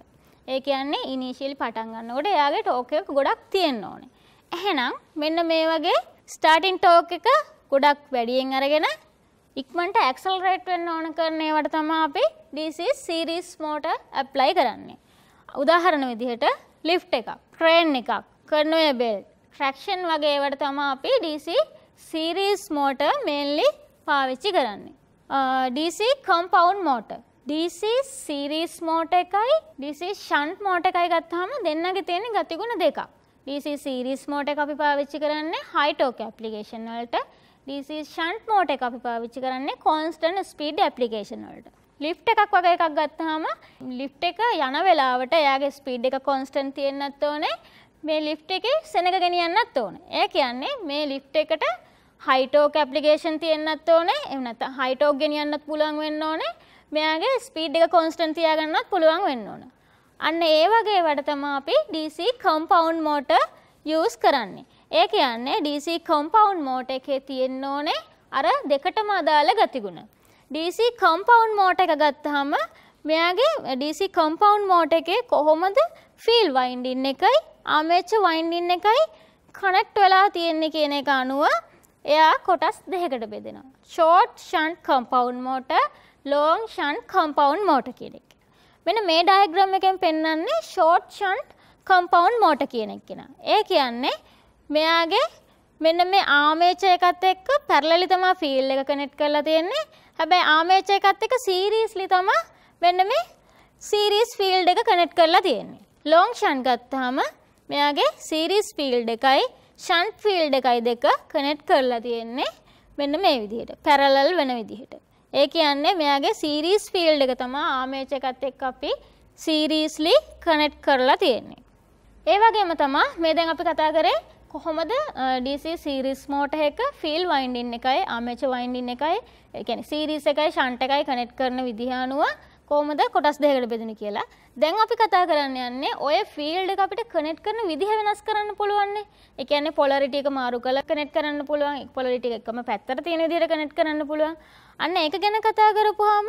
Speaker 1: ඒ කියන්නේ initially පටන් ගන්නකොට එයාගේ torque එක ගොඩක් තියෙන්න ඕනේ. එහෙනම් මෙන්න මේ වගේ starting torque එක ගොඩක් වැඩියෙන් අරගෙන ඉක්මනට ඇක්සලරේට් වෙන්න ඕන කරන ඒවට තමයි අපි DC series motor apply කරන්නේ. උදාහරණ විදිහට lift එකක්, crane එකක්, කර්නුවබෙල් ෆ්‍රක්ෂන් වගේ ඒවට තමා අපි DC සීරීස් මෝටර් මේන්ලි පාවිච්චි කරන්නේ. DC compound motor DC series motor එකයි DC ෂන්ට් මෝට එකයි ගත්තාම දෙන්නගේ තියෙන ගතිගුණ දෙකක්. DC සීරීස් මෝට එක අපි පාවිච්චි කරන්නේ හයිටෝක ඇප්ලිකේෂන් වලට DC ෂන්ට් මෝට එක අපි පාවිච්චි කරන්නේ කොන්ස්ටන් ස්පීඩ් ඇප්ලිකේෂන් වලට. ලිෆ්ට් එකක් වගේ එකක් ගත්තාම ලිෆ්ට් එක යන වෙලාවට එයාගේ ස්පීඩ් එක කොන්ස්ටන්ට් තියෙන්නත් ඕනේ මේ ලිෆ්ට් එකේ සෙනඟ ගෙනියන්නත් ඕන. ඒ කියන්නේ මේ ලිෆ්ට් එකට හයිටෝක් ඇප්ලිකේෂන් තියෙන්නත් ඕනේ. එහෙම නැත්නම් හයිටෝක් ගෙනියන්නත් පුළුවන් වෙන්න ඕනේ. මෙයාගේ ස්පීඩ් එක කොන්ස්ටන්ට් තියාගන්නත් පුළුවන් වෙන්න ඕන. අන්න ඒ වගේ වැඩ තමයි අපි DC compound motor use කරන්නේ. ඒ කියන්නේ DC compound motor එකේ තියෙන්න ඕනේ අර දෙකටම අදාළ ගතිගුණ. DC compound motor එක ගත්තාම මෙයාගේ DC compound motor එකේ කොහොමද ෆිල් වයින්ඩින් එකයි ආමේච්ච වයින්ඩින් එකයි කනෙක්ට් වෙලා තියෙන්නේ කියන එක අනුව එයා කොටස් දෙකකට බෙදෙනවා. Short shunt compound motor, long shunt compound motor කියන එක. මෙන්න මේ ඩයග්‍රෑම් එකෙන් පෙන්වන්නේ ෂෝට් ෂන්ට් කම්පවුන්ඩ් මෝටර් කියන එක කෙනා. ඒ කියන්නේ මෙයාගේ මෙන්න මේ ආමේච එකත් එක්ක පැරලලි තමයි ෆීල්ඩ් එක කනෙක්ට් කරලා තියෙන්නේ. හැබැයි ආමේච එකත් එක්ක සීරීස්ලි තමයි මෙන්න මේ සීරීස් ෆීල්ඩ් එක කනෙක්ට් කරලා තියෙන්නේ. ලෝං ෂන් ගත්තාම මෙයාගේ සීරිස් ෆීල්ඩ් එකයි ෂන්ට් ෆීල්ඩ් එකයි දෙක කනෙක්ට් කරලා තියෙන්නේ මෙන්න මේ විදිහට පැරලල් වෙන විදිහට. ඒ කියන්නේ මෙයාගේ සීරීස් ෆීල්ඩ් එක තමයි ආමේච් එකත් එක්ක අපි සීරීස්ලි කනෙක්ට් කරලා තියෙන්නේ. ඒ වගේම තමයි මේ දැන් අපි කතා කරේ කොහොමද DC සීරීස් මෝටර් එක ෆීල් වයින්ඩින් එකයි ආමේචර් වයින්ඩින් එකයි ඒ කියන්නේ සීරීස් එකයි ෂන්ට් එකයි කනෙක්ට් කරන විදිහ අනුව කොහොමද කොටස් දෙකකට බෙදුනේ කියලා. දැන් අපි කතා කරන්න යන්නේ ඔය ෆිල්ඩ් එක අපිට කනෙක්ට් කරන විදිහ වෙනස් කරන්න පුළුවන්නේ. ඒ කියන්නේ පොලරිටි එක මාරු කරලා කනෙක්ට් කරන්න පුළුවන්. පොලරිටි එක එකම පැත්තට තියෙන විදිහට කනෙක්ට් කරන්න පුළුවන්. අන්න ඒක ගැන කතා කරපුවාම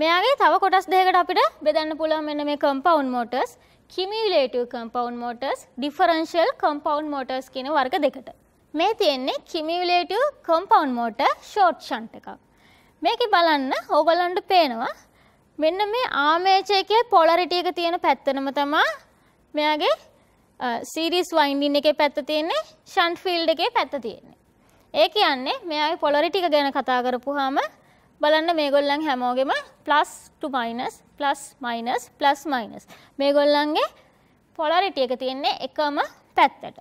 Speaker 1: මෙයාගේ තව කොටස් දෙකකට අපිට බෙදන්න පුළුවන් මෙන්න මේ compound motors, cumulative compound motors, differential compound motors කියන වර්ග දෙකට. මේ තියෙන්නේ cumulative compound motor short shunt එකක්. මේක බලන්න ඕගලන්ට පේනවා මෙන්න මේ ආමේචයකේ පොලරිටි එක තියෙන පැත්තනම තමා මෙයාගේ සීරිස් වයින්ඩින් එකේ පැත්ත තියෙන්නේ ෂන්ට් ෆීල්ඩ් එකේ පැත්ත තියෙන්නේ. ඒ කියන්නේ මෙයාගේ පොලරිටි එක ගැන කතා කරපුවාම බලන්න මේගොල්ලන් හැමෝගෙම plus to minus plus minus plus minus මේගොල්ලන්ගේ පොලරිටි එක තියෙන්නේ එකම පැත්තට.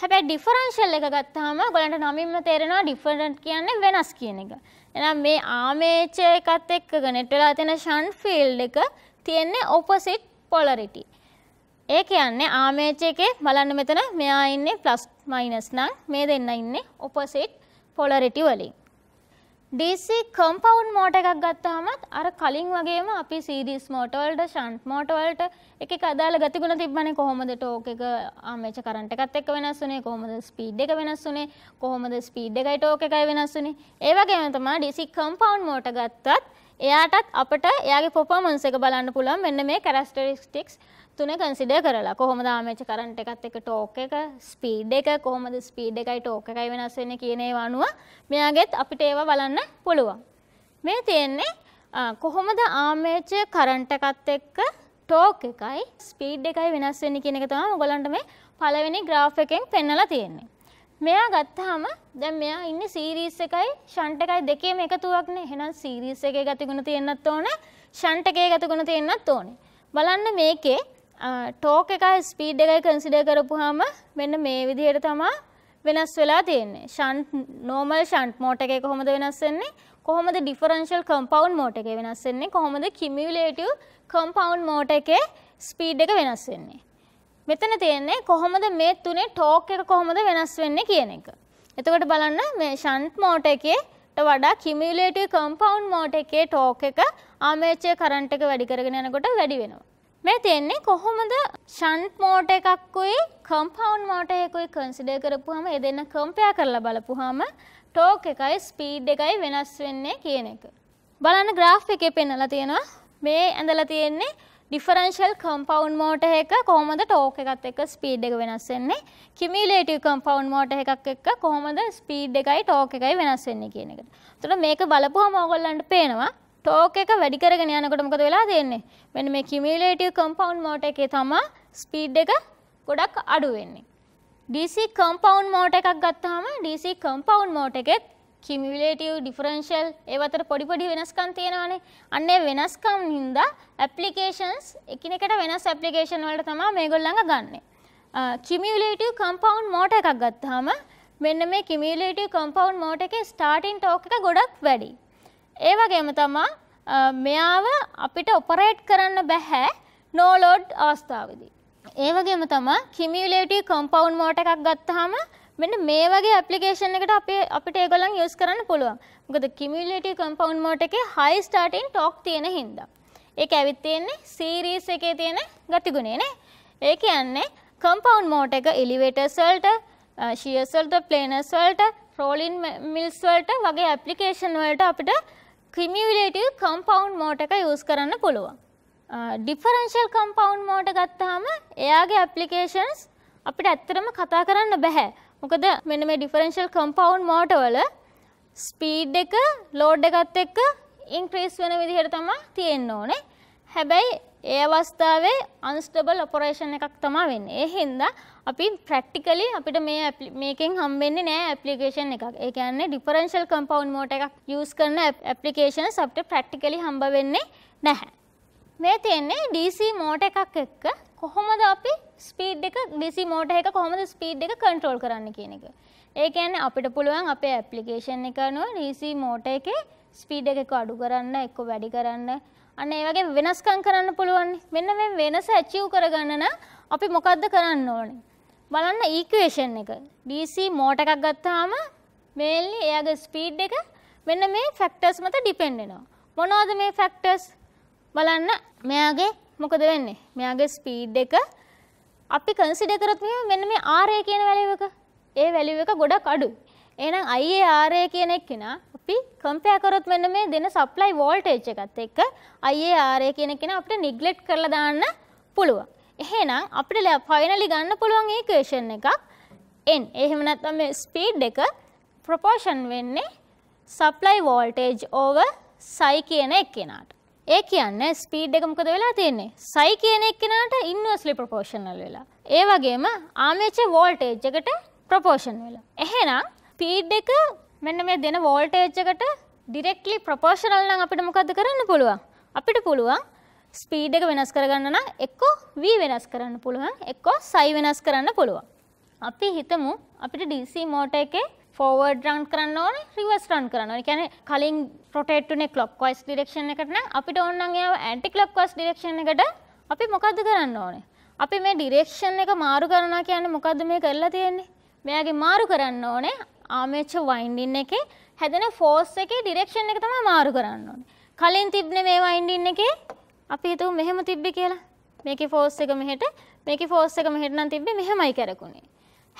Speaker 1: හැබැයි ඩිෆරන්ෂල් එක ගත්තාම ඔයගලන්ට නමින්ම තේරෙනවා ඩිෆරන්ට් කියන්නේ වෙනස් කියන එක. එහෙනම් මේ ආමේචය එකත් එක්ක කනෙක්ට් වෙලා තියෙන ෂන්ට් ෆීල්ඩ් එක තියෙන්නේ ඔපොසිට් පොලරිටි. ඒ කියන්නේ ආමේච එකේ බලන්න මෙතන මෙයා ඉන්නේ ප්ලස් මයිනස් නම් මේ දෙන්න ඉන්නේ ඔපොසිට් පොලරිටි වලින්. DC කම්පවුන්් මෝට එකක් ගත්තහමත් අර කලින් වගේම අපි සීඩස් මෝටවල්ට ශන්් මෝටවල්ට එක අදාල ගතිගුණ තිබන කොහොමද ටෝක එක ආමච කරට එකත් එක් වෙනස්සුනේ කොහොමද ස්පීඩ් එක වෙනස්සුනේ කොහොමද ස්පීඩ් එකයි ටෝක එකයි වෙනස්සුනේ ඒවගේමතමා ඩිසි කම්පවන්් මෝට ගත්තත් එයාටත් අපට එයාගේ පොපමන්ස එක බලන්න පුළන් මෙන්න මේ කරස්ටරිස්ටික්ස් තුන කන්සිඩර් කරලා කොහොමද ආමේච කරන්ට් එකත් එක්ක ටෝක් එක ස්පීඩ් එක කොහොමද ස්පීඩ් එකයි ටෝක් එකයි වෙනස් වෙන්නේ කියන ඒවා අනුව මෙයාගෙත් අපිට ඒවා බලන්න පුළුවන්. මේ තියෙන්නේ කොහොමද ආමේච කරන්ට් එකත් එක්ක ටෝක් එකයි ස්පීඩ් එකයි වෙනස් වෙන්නේ කියන එක තමයි ඔයගලන්ට මේ පළවෙනි graph එකෙන් පෙන්වලා තියෙන්නේ. මෙයා ගත්තාම දැන් මෙයා ඉන්නේ සීරීස් එකයි ෂන්ට් එකයි දෙකේම එකතුවක්නේ. එහෙනම් සීරීස් එකේ ගතිගුණ තියෙන්නත් ඕනේ, ෂන්ට් එකේ ගතිගුණ තියෙන්නත් ඕනේ. බලන්න මේකේ ටෝක එක ස්පීඩ් එකයි කන්සිඩය කරපුහම මෙන්න මේ විදිහයට තමා වෙනස් වෙලා තියෙන්නේ ෂන්් නෝමල් ෂන්ට් මෝට එක කොහොමද වෙනස්සෙන්නේ කොහොමද ඩිෆරන්ශල් කම්පවන්් මෝට එක වෙනස්සෙන්නේ කොහොමද කිමියලේටව කම්පවන්් මෝට එකේ ස්පීඩ් එක වෙනස් වෙන්නේ. මෙතන තියෙන්නේ කොහොමද මේ තුනේ ටෝක් එක කොහොමද වෙනස් වෙන්නේ කියන එක. එතකොට බලන්න මේ ෂන්ට් මෝට එකේ වඩා කිමියලේටව කම්පවන්් මෝට එකේ ටෝක් එක ආමේචය කරන්ට එක වැඩිකරගෙන යනකොට වැඩි වෙනවා. මේ දෙන්නේ කොහොමද ෂන්ට් මෝට එකක්කුයි කම්පවන්් මෝට එකකුයි කන්සිඩේ කරපුහම ඒ දෙන්න කම්පයා කරලා බලපුහම ටෝක් එකයි ස්පීඩ් එකයි වෙනස් වෙන්නේ කියන එක. බලන්න ග්‍රාෆ් එක පෙන්නලා තියෙනවා මේ ඇඳල තියෙන්නේ ඩිෆරන්ශල් කම්පවන්් මෝට එක කොහොමද ටෝක එකත් එක ස්පීඩ් එක වෙනස්වෙන්නේ කිමිලේට කම්පවන්් මෝට එකක් එක් කොහොමද ස්පීඩ් එකයි ටෝක එකයි වෙනස්වෙන්නේ කියන එකට තුට මේක බලපුහ මෝගොල්ලන්ට පේනවා තෝක එක වැඩි කරගෙන යනකොට මොකද වෙලා තියෙන්නේ මෙන්න මේ කිමියුලේටිව් කම්පවුන්ඩ් මෝටර් එකේ තමයි ස්පීඩ් එක ගොඩක් අඩු වෙන්නේ DC කම්පවුන්ඩ් මෝටර් එකක් ගත්තාම DC කම්පවුන්ඩ් මෝටර් එකෙත් කිමියුලේටිව් ඩිෆරන්ෂියල් ඒව අතර පොඩි පොඩි වෙනස්කම් තියෙනවානේ අන්න ඒ වෙනස්කම් හින්දා ඇප්ලිකේෂන්ස් එකිනෙකට වෙනස් ඇප්ලිකේෂන් වලට තමයි මේගොල්ලන්ග ගන්නෙ කිමියුලේටිව් කම්පවුන්ඩ් මෝටර් එකක් ගත්තාම මෙන්න මේ කිමියුලේටිව් කම්පවුන්ඩ් මෝටර් එකේ ස්ටාර්ටින් ටෝක් එක ගොඩක් වැඩියි ඒ වගේම තමා මෙයාව අපිට ඔපරේට් කරන්න බැහැ නෝලෝඩ් අවස්ථාවදී. ඒ වගේම තමා කිමියලේටී කොම්පවන්් මෝට එකක් ගත්තහම මෙන්න මේ වගේ ඇපලිකේෂන් එකට අපේ අපිට ඒගොලන් යස් කරන්න පුළුවන් ගොද කිමිලටී කොම්පවන්් මෝට එක හයි ස්ටාටන් ටොක් තියෙන හින්ද. ඒ ඇවිත් තියෙන්නේ සීරීස් එකේ තියෙන ගතිගුණේනේ ඒ කියන්නේ කම්පවන්් මෝට එක එලිවේටර්ස්වල්ට ශියසල්ට ප්ලේනස්වල්ට රෝලින් මිල්ස්වල්ට වගේ ඇපලිකේෂන් වලට අපිට ක්‍රිමියුලේටව කම්පවන්් මෝටක යස් කරන්න පුළුවන්. ඩිෆරංශල් කම්පවන්් මෝට ගත්තාම එයාගේ ඇපලිකේෂන්ස් අපිට ඇත්තරම කතා කරන්න බැහැ මොකද මෙන මේ ඩිෆරංශල් කම්පවන්් මෝටවල ස්පීඩ් එක ලෝඩ් එකත් එක්ක ඉන්ක්‍රීස් වෙන විදිහට තමා තියෙන්න්න ඕනේ හැබැයි ඒ අවස්ථාවේ අන්ස්ටබල් ඔපරේෂණ එකක් තමා වෙන්න ඒ හින්දා අපි ප්‍රක්ටිකලි අපිට මේ මේකෙන් හම්බෙන්නේ නෑ ඇපලිකේෂන් එකක් ඒ කියන්නේ ඩිෆරන්ශල් කම්පවන්් මෝට එකක් යස් කරන ඇපලිකේෂන් අපට ප්‍රක්ටිකලි හම්බ වෙන්නේ නැහැ. මේ තියෙන්නේ DC මෝට එකක් එක්ක කොහොමද අපි ස්පීඩ් එක DC මෝට එක කොහොමද ස්පීඩ් එක කන්ට්‍රෝල් කරන්න කියන එක. ඒ කියන්නේ අපිට පුළුවන් අපේ ඇප්ලිකේෂන් එක අනුව DC මෝට එකේ ස්පීඩ් එක අඩු කරන්න එක්ක වැඩි කරන්න අන්න ඒ වගේ වෙනස්කම් කරන්න පුළුවන් මෙන්න මේ වෙනස ඇචීව් කරගන්න නම් අපි මොකද්ද කරන්න ඕනේ බලන්න ඊක්වේෂන් එක DC මෝට එකක් ගත්තාම මේල්ලි එයාගේ ස්පීඩ් එක මෙන්න මේ ෆැක්ටර්ස් මත ඩිපෙන්ඩෙනවා මොනවද මේ ෆැක්ටර්ස් බලන්න මෙයාගේ මොකද වෙන්නේ මෙයාගේ ස්පීඩ් එක අපි කන්සිඩර් කරොත් මෙහෙම මෙන්න මේ RA කියන වැලියු එක ඒ වැලියු එක ගොඩක් අඩු එහෙනම් IA RA කියන එක්කෙනා අපි කම්පෙයාර් කරොත් මෙන්න මේ දෙන සප්ලයි වෝල්ටේජ් එකත් එක්ක IA RA කියන එක්කෙනා අපිට නිග්ලෙක්ට් කරලා දාන්න පුළුවන් එහෙනම් අපිට ෆයිනලි ගන්න පුළුවන් ඒකේෂන් එකක් n එහෙම නැත්නම් මේ ස්පීඩ් එක ප්‍රොපෝෂන් වෙන්නේ supply voltage over psi කියන එක්කෙනාට. ඒ කියන්නේ ස්පීඩ් එක මොකද වෙලා තියෙන්නේ? psi කියන එක්කෙනාට inversely proportional වෙලා. ඒ වගේම ආමේචර් voltage එකට proportion වෙලා. එහෙනම් ස්පීඩ් එක මෙන්න මේ දෙන voltage එකට directly proportional නම් අපිට මොකද්ද කරන්න පුළුවන්? අපිට පුළුවන් ස්පීඩ් එක වෙනස් කරගන්න නම් එක්කෝ v වෙනස් කරන්න පුළුවන් එක්කෝ psi වෙනස් කරන්න පුළුවන්. අපි හිතමු අපිට DC මෝටර් එකේ ෆෝවර්ඩ් රන් කරන්න ඕනේ රිවර්ස් රන් කරන්න ඕනේ. කියන්නේ කලින් රොටේට් වුනේ clockwise direction එකට නම් අපිට ඕන නම් එයාව anti clockwise direction එකට අපි මොකද්ද කරන්න ඕනේ? අපි මේ ඩිරෙක්ෂන් එක මාරු කරනවා කියන්නේ මොකද්ද මේ කරලා තියෙන්නේ? මෙයාගේ මාරු කරන්න ඕනේ ආමේචර් වයින්ඩින් එකේ හැදෙන ෆෝස් එකේ ඩිරෙක්ෂන් එක තමයි මාරු කරන්න ඕනේ. කලින් තිබ්නේ මේ වයින්ඩින් එකේ අපි හිතුව මෙහෙම තිබ්බි කියලා මේක ෆෝස් එක මෙහෙට මේක ෆෝස් එක මෙහෙට නම් තිබ්බේ මෙහෙමයි කරකුණේ.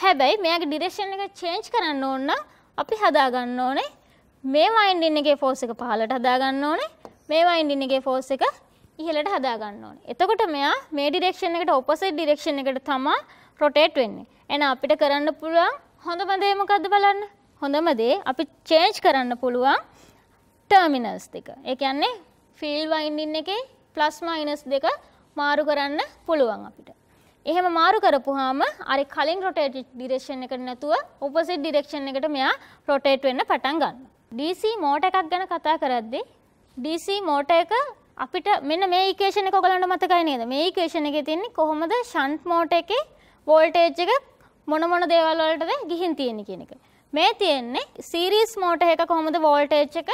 Speaker 1: හැබැයි මෙයාගේ ඩිරෙක්ෂන් එක චේන්ජ් කරන්න ඕන නම් අපි හදාගන්න ඕනේ මේ වයින්ඩින් එකේ ෆෝස් එක පහළට හදාගන්න ඕනේ මේ වයින්ඩින් එකේ ෆෝස් එක ඉහළට හදාගන්න ඕනේ. එතකොට මෙයා මේ ඩිරෙක්ෂන් එකට ඔපොසිට් ඩිරෙක්ෂන් එකට තමයි රොටේට් වෙන්නේ. එහෙනම් අපිට කරන්න පුළුවන් හොඳම දේ මොකද්ද බලන්න. හොඳම දේ අපි චේන්ජ් කරන්න පුළුවන් ටර්මිනල්ස් දෙක. ඒ කියන්නේ ෆීල් වයින්ඩින් එකේ ප්ලස් මයිනස් දෙක මාරු කරන්න පුළුවන් අපිට. එහෙම මාරු කරපුහාම අර කලින් රොටේට් ඩිරෙක්ෂන් එකට නැතුව ඔපොසිට් ඩිරෙක්ෂන් එකට මෙයා රොටේට් වෙන්න පටන් ගන්නවා. DC මෝටර් එකක් ගැන කතා කරද්දී DC මෝටර් එක අපිට මෙන්න මේ ඉකේෂන් එක ඔයගලන්ට මතකයි නේද? මේ ඉකේෂන් එකේ තියෙන්නේ කොහොමද ෂන්ට් මෝටර් එකේ වෝල්ටේජ් එක මොන මොන දේවල් වලටද ගිහින් තියෙන්නේ කියන එක. මේ තියෙන්නේ සීරීස් මෝටර් එක කොහොමද වෝල්ටේජ් එක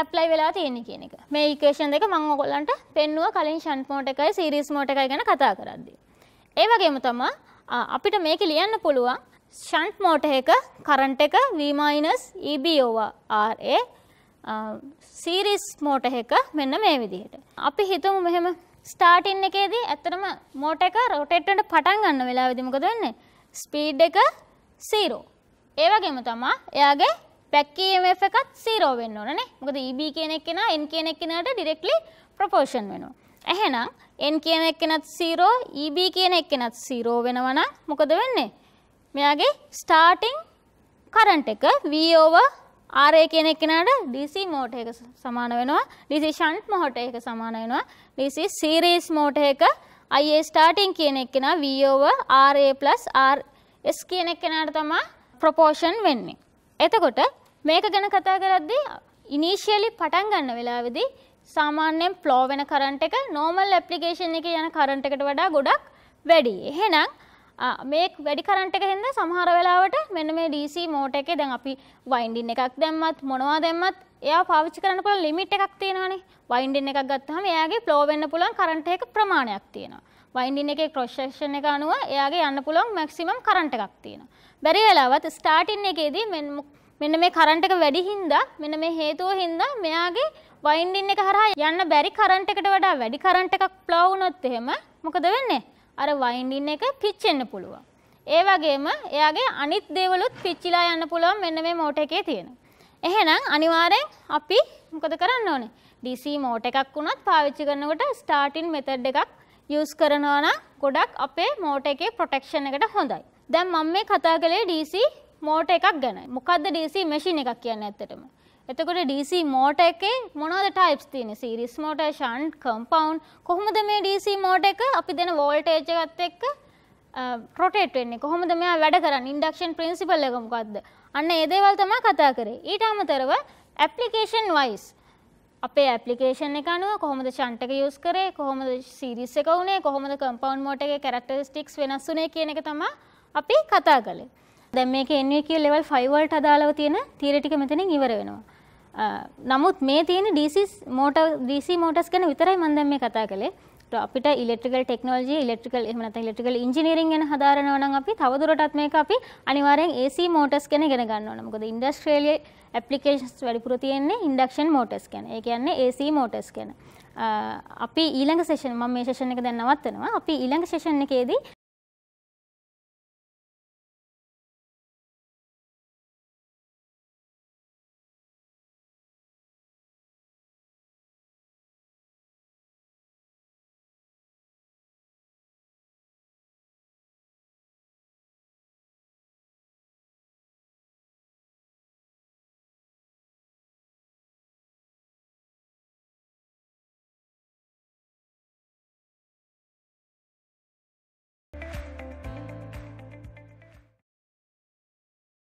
Speaker 1: ඇප්ලයි වෙලා තියෙන කියන එක මේ ඒකේෂන් දෙක මං ඔගොල්ලන්ට පෙන්නුව කලින් ෂන් මෝට එකයි සිරිස් මෝට එකයි ගැන කතා කරද්දී. ඒ වගේම තමා අපිට මේක ලියන්න පුළුවන් ෂන්ට් මෝට එක කරන්ට් එක V-EBOR සීරිස් මෝට එක මෙන්න මේ විදිහට. අපි හිතමු මෙහෙම ස්ටාර්ටින් එකේදී ඇත්තටම මෝට එක රොටේට් වෙන්න පටන් ගන්න වෙලාවෙදී මොකද වෙන්නේ? ස්පීඩ් එක 0. ඒ වගේම තමයි එයාගේ පැක්කීම එකත් සීරෝ වෙන්න ඕනනේ මොකද EB කෙනෙක් කෙනා N කෙනෙක් කෙනාට ඩිරෙක්ට්ලි ප්‍රොපෝෂන් වෙනවා. එහෙනම් N කියන එක්කෙනත් 0 EB කියන එක්කෙනත් 0 වෙනවා නම් මොකද වෙන්නේ? මෙයාගේ ස්ටාර්ටිං කරන්ට් එක V over RA කියන එක්කෙනාට DC මෝටර් එක සමාන වෙනවා. DC shunt මෝටර් එක සමාන වෙනවා. DC series මෝටර් එක IA starting කියන එක්කෙනා V over RA RS කියන එක්කෙනාට තමයි proportion වෙන්නේ. එතකොට මේක ගැන කතා කරද්දී ඉනිශියලි පටන් ගන්න වෙලාවෙදී සාමාන්‍යයෙන් ෆ්ලෝ වෙන කරන්ට් එක normal application එකේ යන කරන්ට් එකට වඩා ගොඩක් වැඩි. එහෙනම් මේ වැඩි කරන්ට් එක හින්දා සමහර වෙලාවට මෙන්න මේ DC මෝටර් එකේ දැන් අපි වයින්ඩින් එකක් දැම්මත් මොනවා දැම්මත් එයා පාවිච්චි කරන්න පුළුවන් ලිමිට් එකක් තියෙනවානේ. වයින්ඩින් එකක් ගත්තාම එයාගේ ෆ්ලෝ වෙන්න පුළුවන් කරන්ට් එක ප්‍රමාණයක් තියෙනවා. වයින්ඩින් එකේ ක්‍රොස් සෙක්ෂන් එක අනුව එයාගේ යන්න පුළුවන් මැක්සිමම් කරන්ට් එකක් තියෙනවා. බැරි වෙලාවත් ස්ටාර්ටින් එකේදී මෙන්න මෙන්න මේ කරන්ට් එක වැඩි හින්දා මෙන්න මේ හේතුව හින්දා මෙයාගේ වයින්ඩින් එක හරහා යන්න බැරි කරන්ට් එකට වඩා වැඩි කරන්ට් එකක් ප්ලෝ වුණොත් එහෙම මොකද වෙන්නේ? අර වයින්ඩින් එක පිච්චෙන්න පුළුවන්. ඒ වගේම එයාගේ අනිත් දේවලුත් පිච්චිලා යන්න පුළුවන් මෙන්න මේ මෝට එකේ තියෙන. එහෙනම් අනිවාර්යෙන් අපි මොකද කරන්න ඕනේ? DC මෝට එකක් වුණත් පාවිච්චි කරනකොට ස්ටාර්ටින් මෙතඩ් එකක් යූස් කරනවා නම් ගොඩක් අපේ මෝට එකේ ප්‍රොටෙක්ෂන් එකට හොඳයි. දැන් මම මේ කතා කළේ DC මෝට එකක් ගැන මොකක්ද DC මැෂින් එකක් කියන්න ඇත්තටම. එතකොට DC මෝට එකේ මොනවද ටයිප්ස් තියෙන්නේ? සීරීස් මෝටර්, ෂන්ට්, කම්පවුන්ඩ් කොහොමද මේ DC මෝට එක අපි දෙන වෝල්ටේජ් එකත් එක්ක රොටේට් වෙන්නේ? කොහොමද මෙයා වැඩ කරන්නේ? ඉන්ඩක්ෂන් ප්‍රින්සිපල් එක මොකද්ද? අන්න ඒ දේවල් තමයි කතා කරේ. ඊට අමතරව ඇප්ලිකේෂන් වයිස් අපේ ඇපලිකේෂන් එක අනුව කොහොමද චන්ටක යස් කරේ කොහොමද සිරිස් එක වුණේ කොහොමද කම්පවන්් මෝට එක කැරක්ටර්ස්ටික්ස් වෙනස් වුනේ කියන එක තමා අපි කතා කළේ දැන් මේක NVQ level 5 වලට අදාළව තියෙන තියරි ටික මෙතනින් ඉවර වෙනවා. නමුත් මේ තියෙන DC motor DC motors ගැන විතරයි මම දැන් මේ කතා කළේ. අපිට ඉලෙක්ට්‍රිකල් ටෙක්නොලොජි ඉලෙක්ට්‍රිකල් එහෙම නැත්නම් ඉලෙක්ට්‍රිකල් ඉන්ජිනියරින් ගැන හදාරනවා නම් අපි තවදුරටත් මේක අපි අනිවාර්යෙන් AC motors ගැන ඉගෙන ගන්න ඕන. මොකද ඉන්ඩස්ට්‍රියල් ඇප්ලිකේෂන්ස් වැඩිපුර තියෙන්නේ ඉන්ඩක්ෂන් මෝටර්ස් ගැන. ඒ කියන්නේ AC motors ගැන. අපි ඊළඟ සෙෂන් මම මේ සෙෂන් එක දැන් නවත්තනවා. අපි ඊළඟ සෙෂන් එකේදී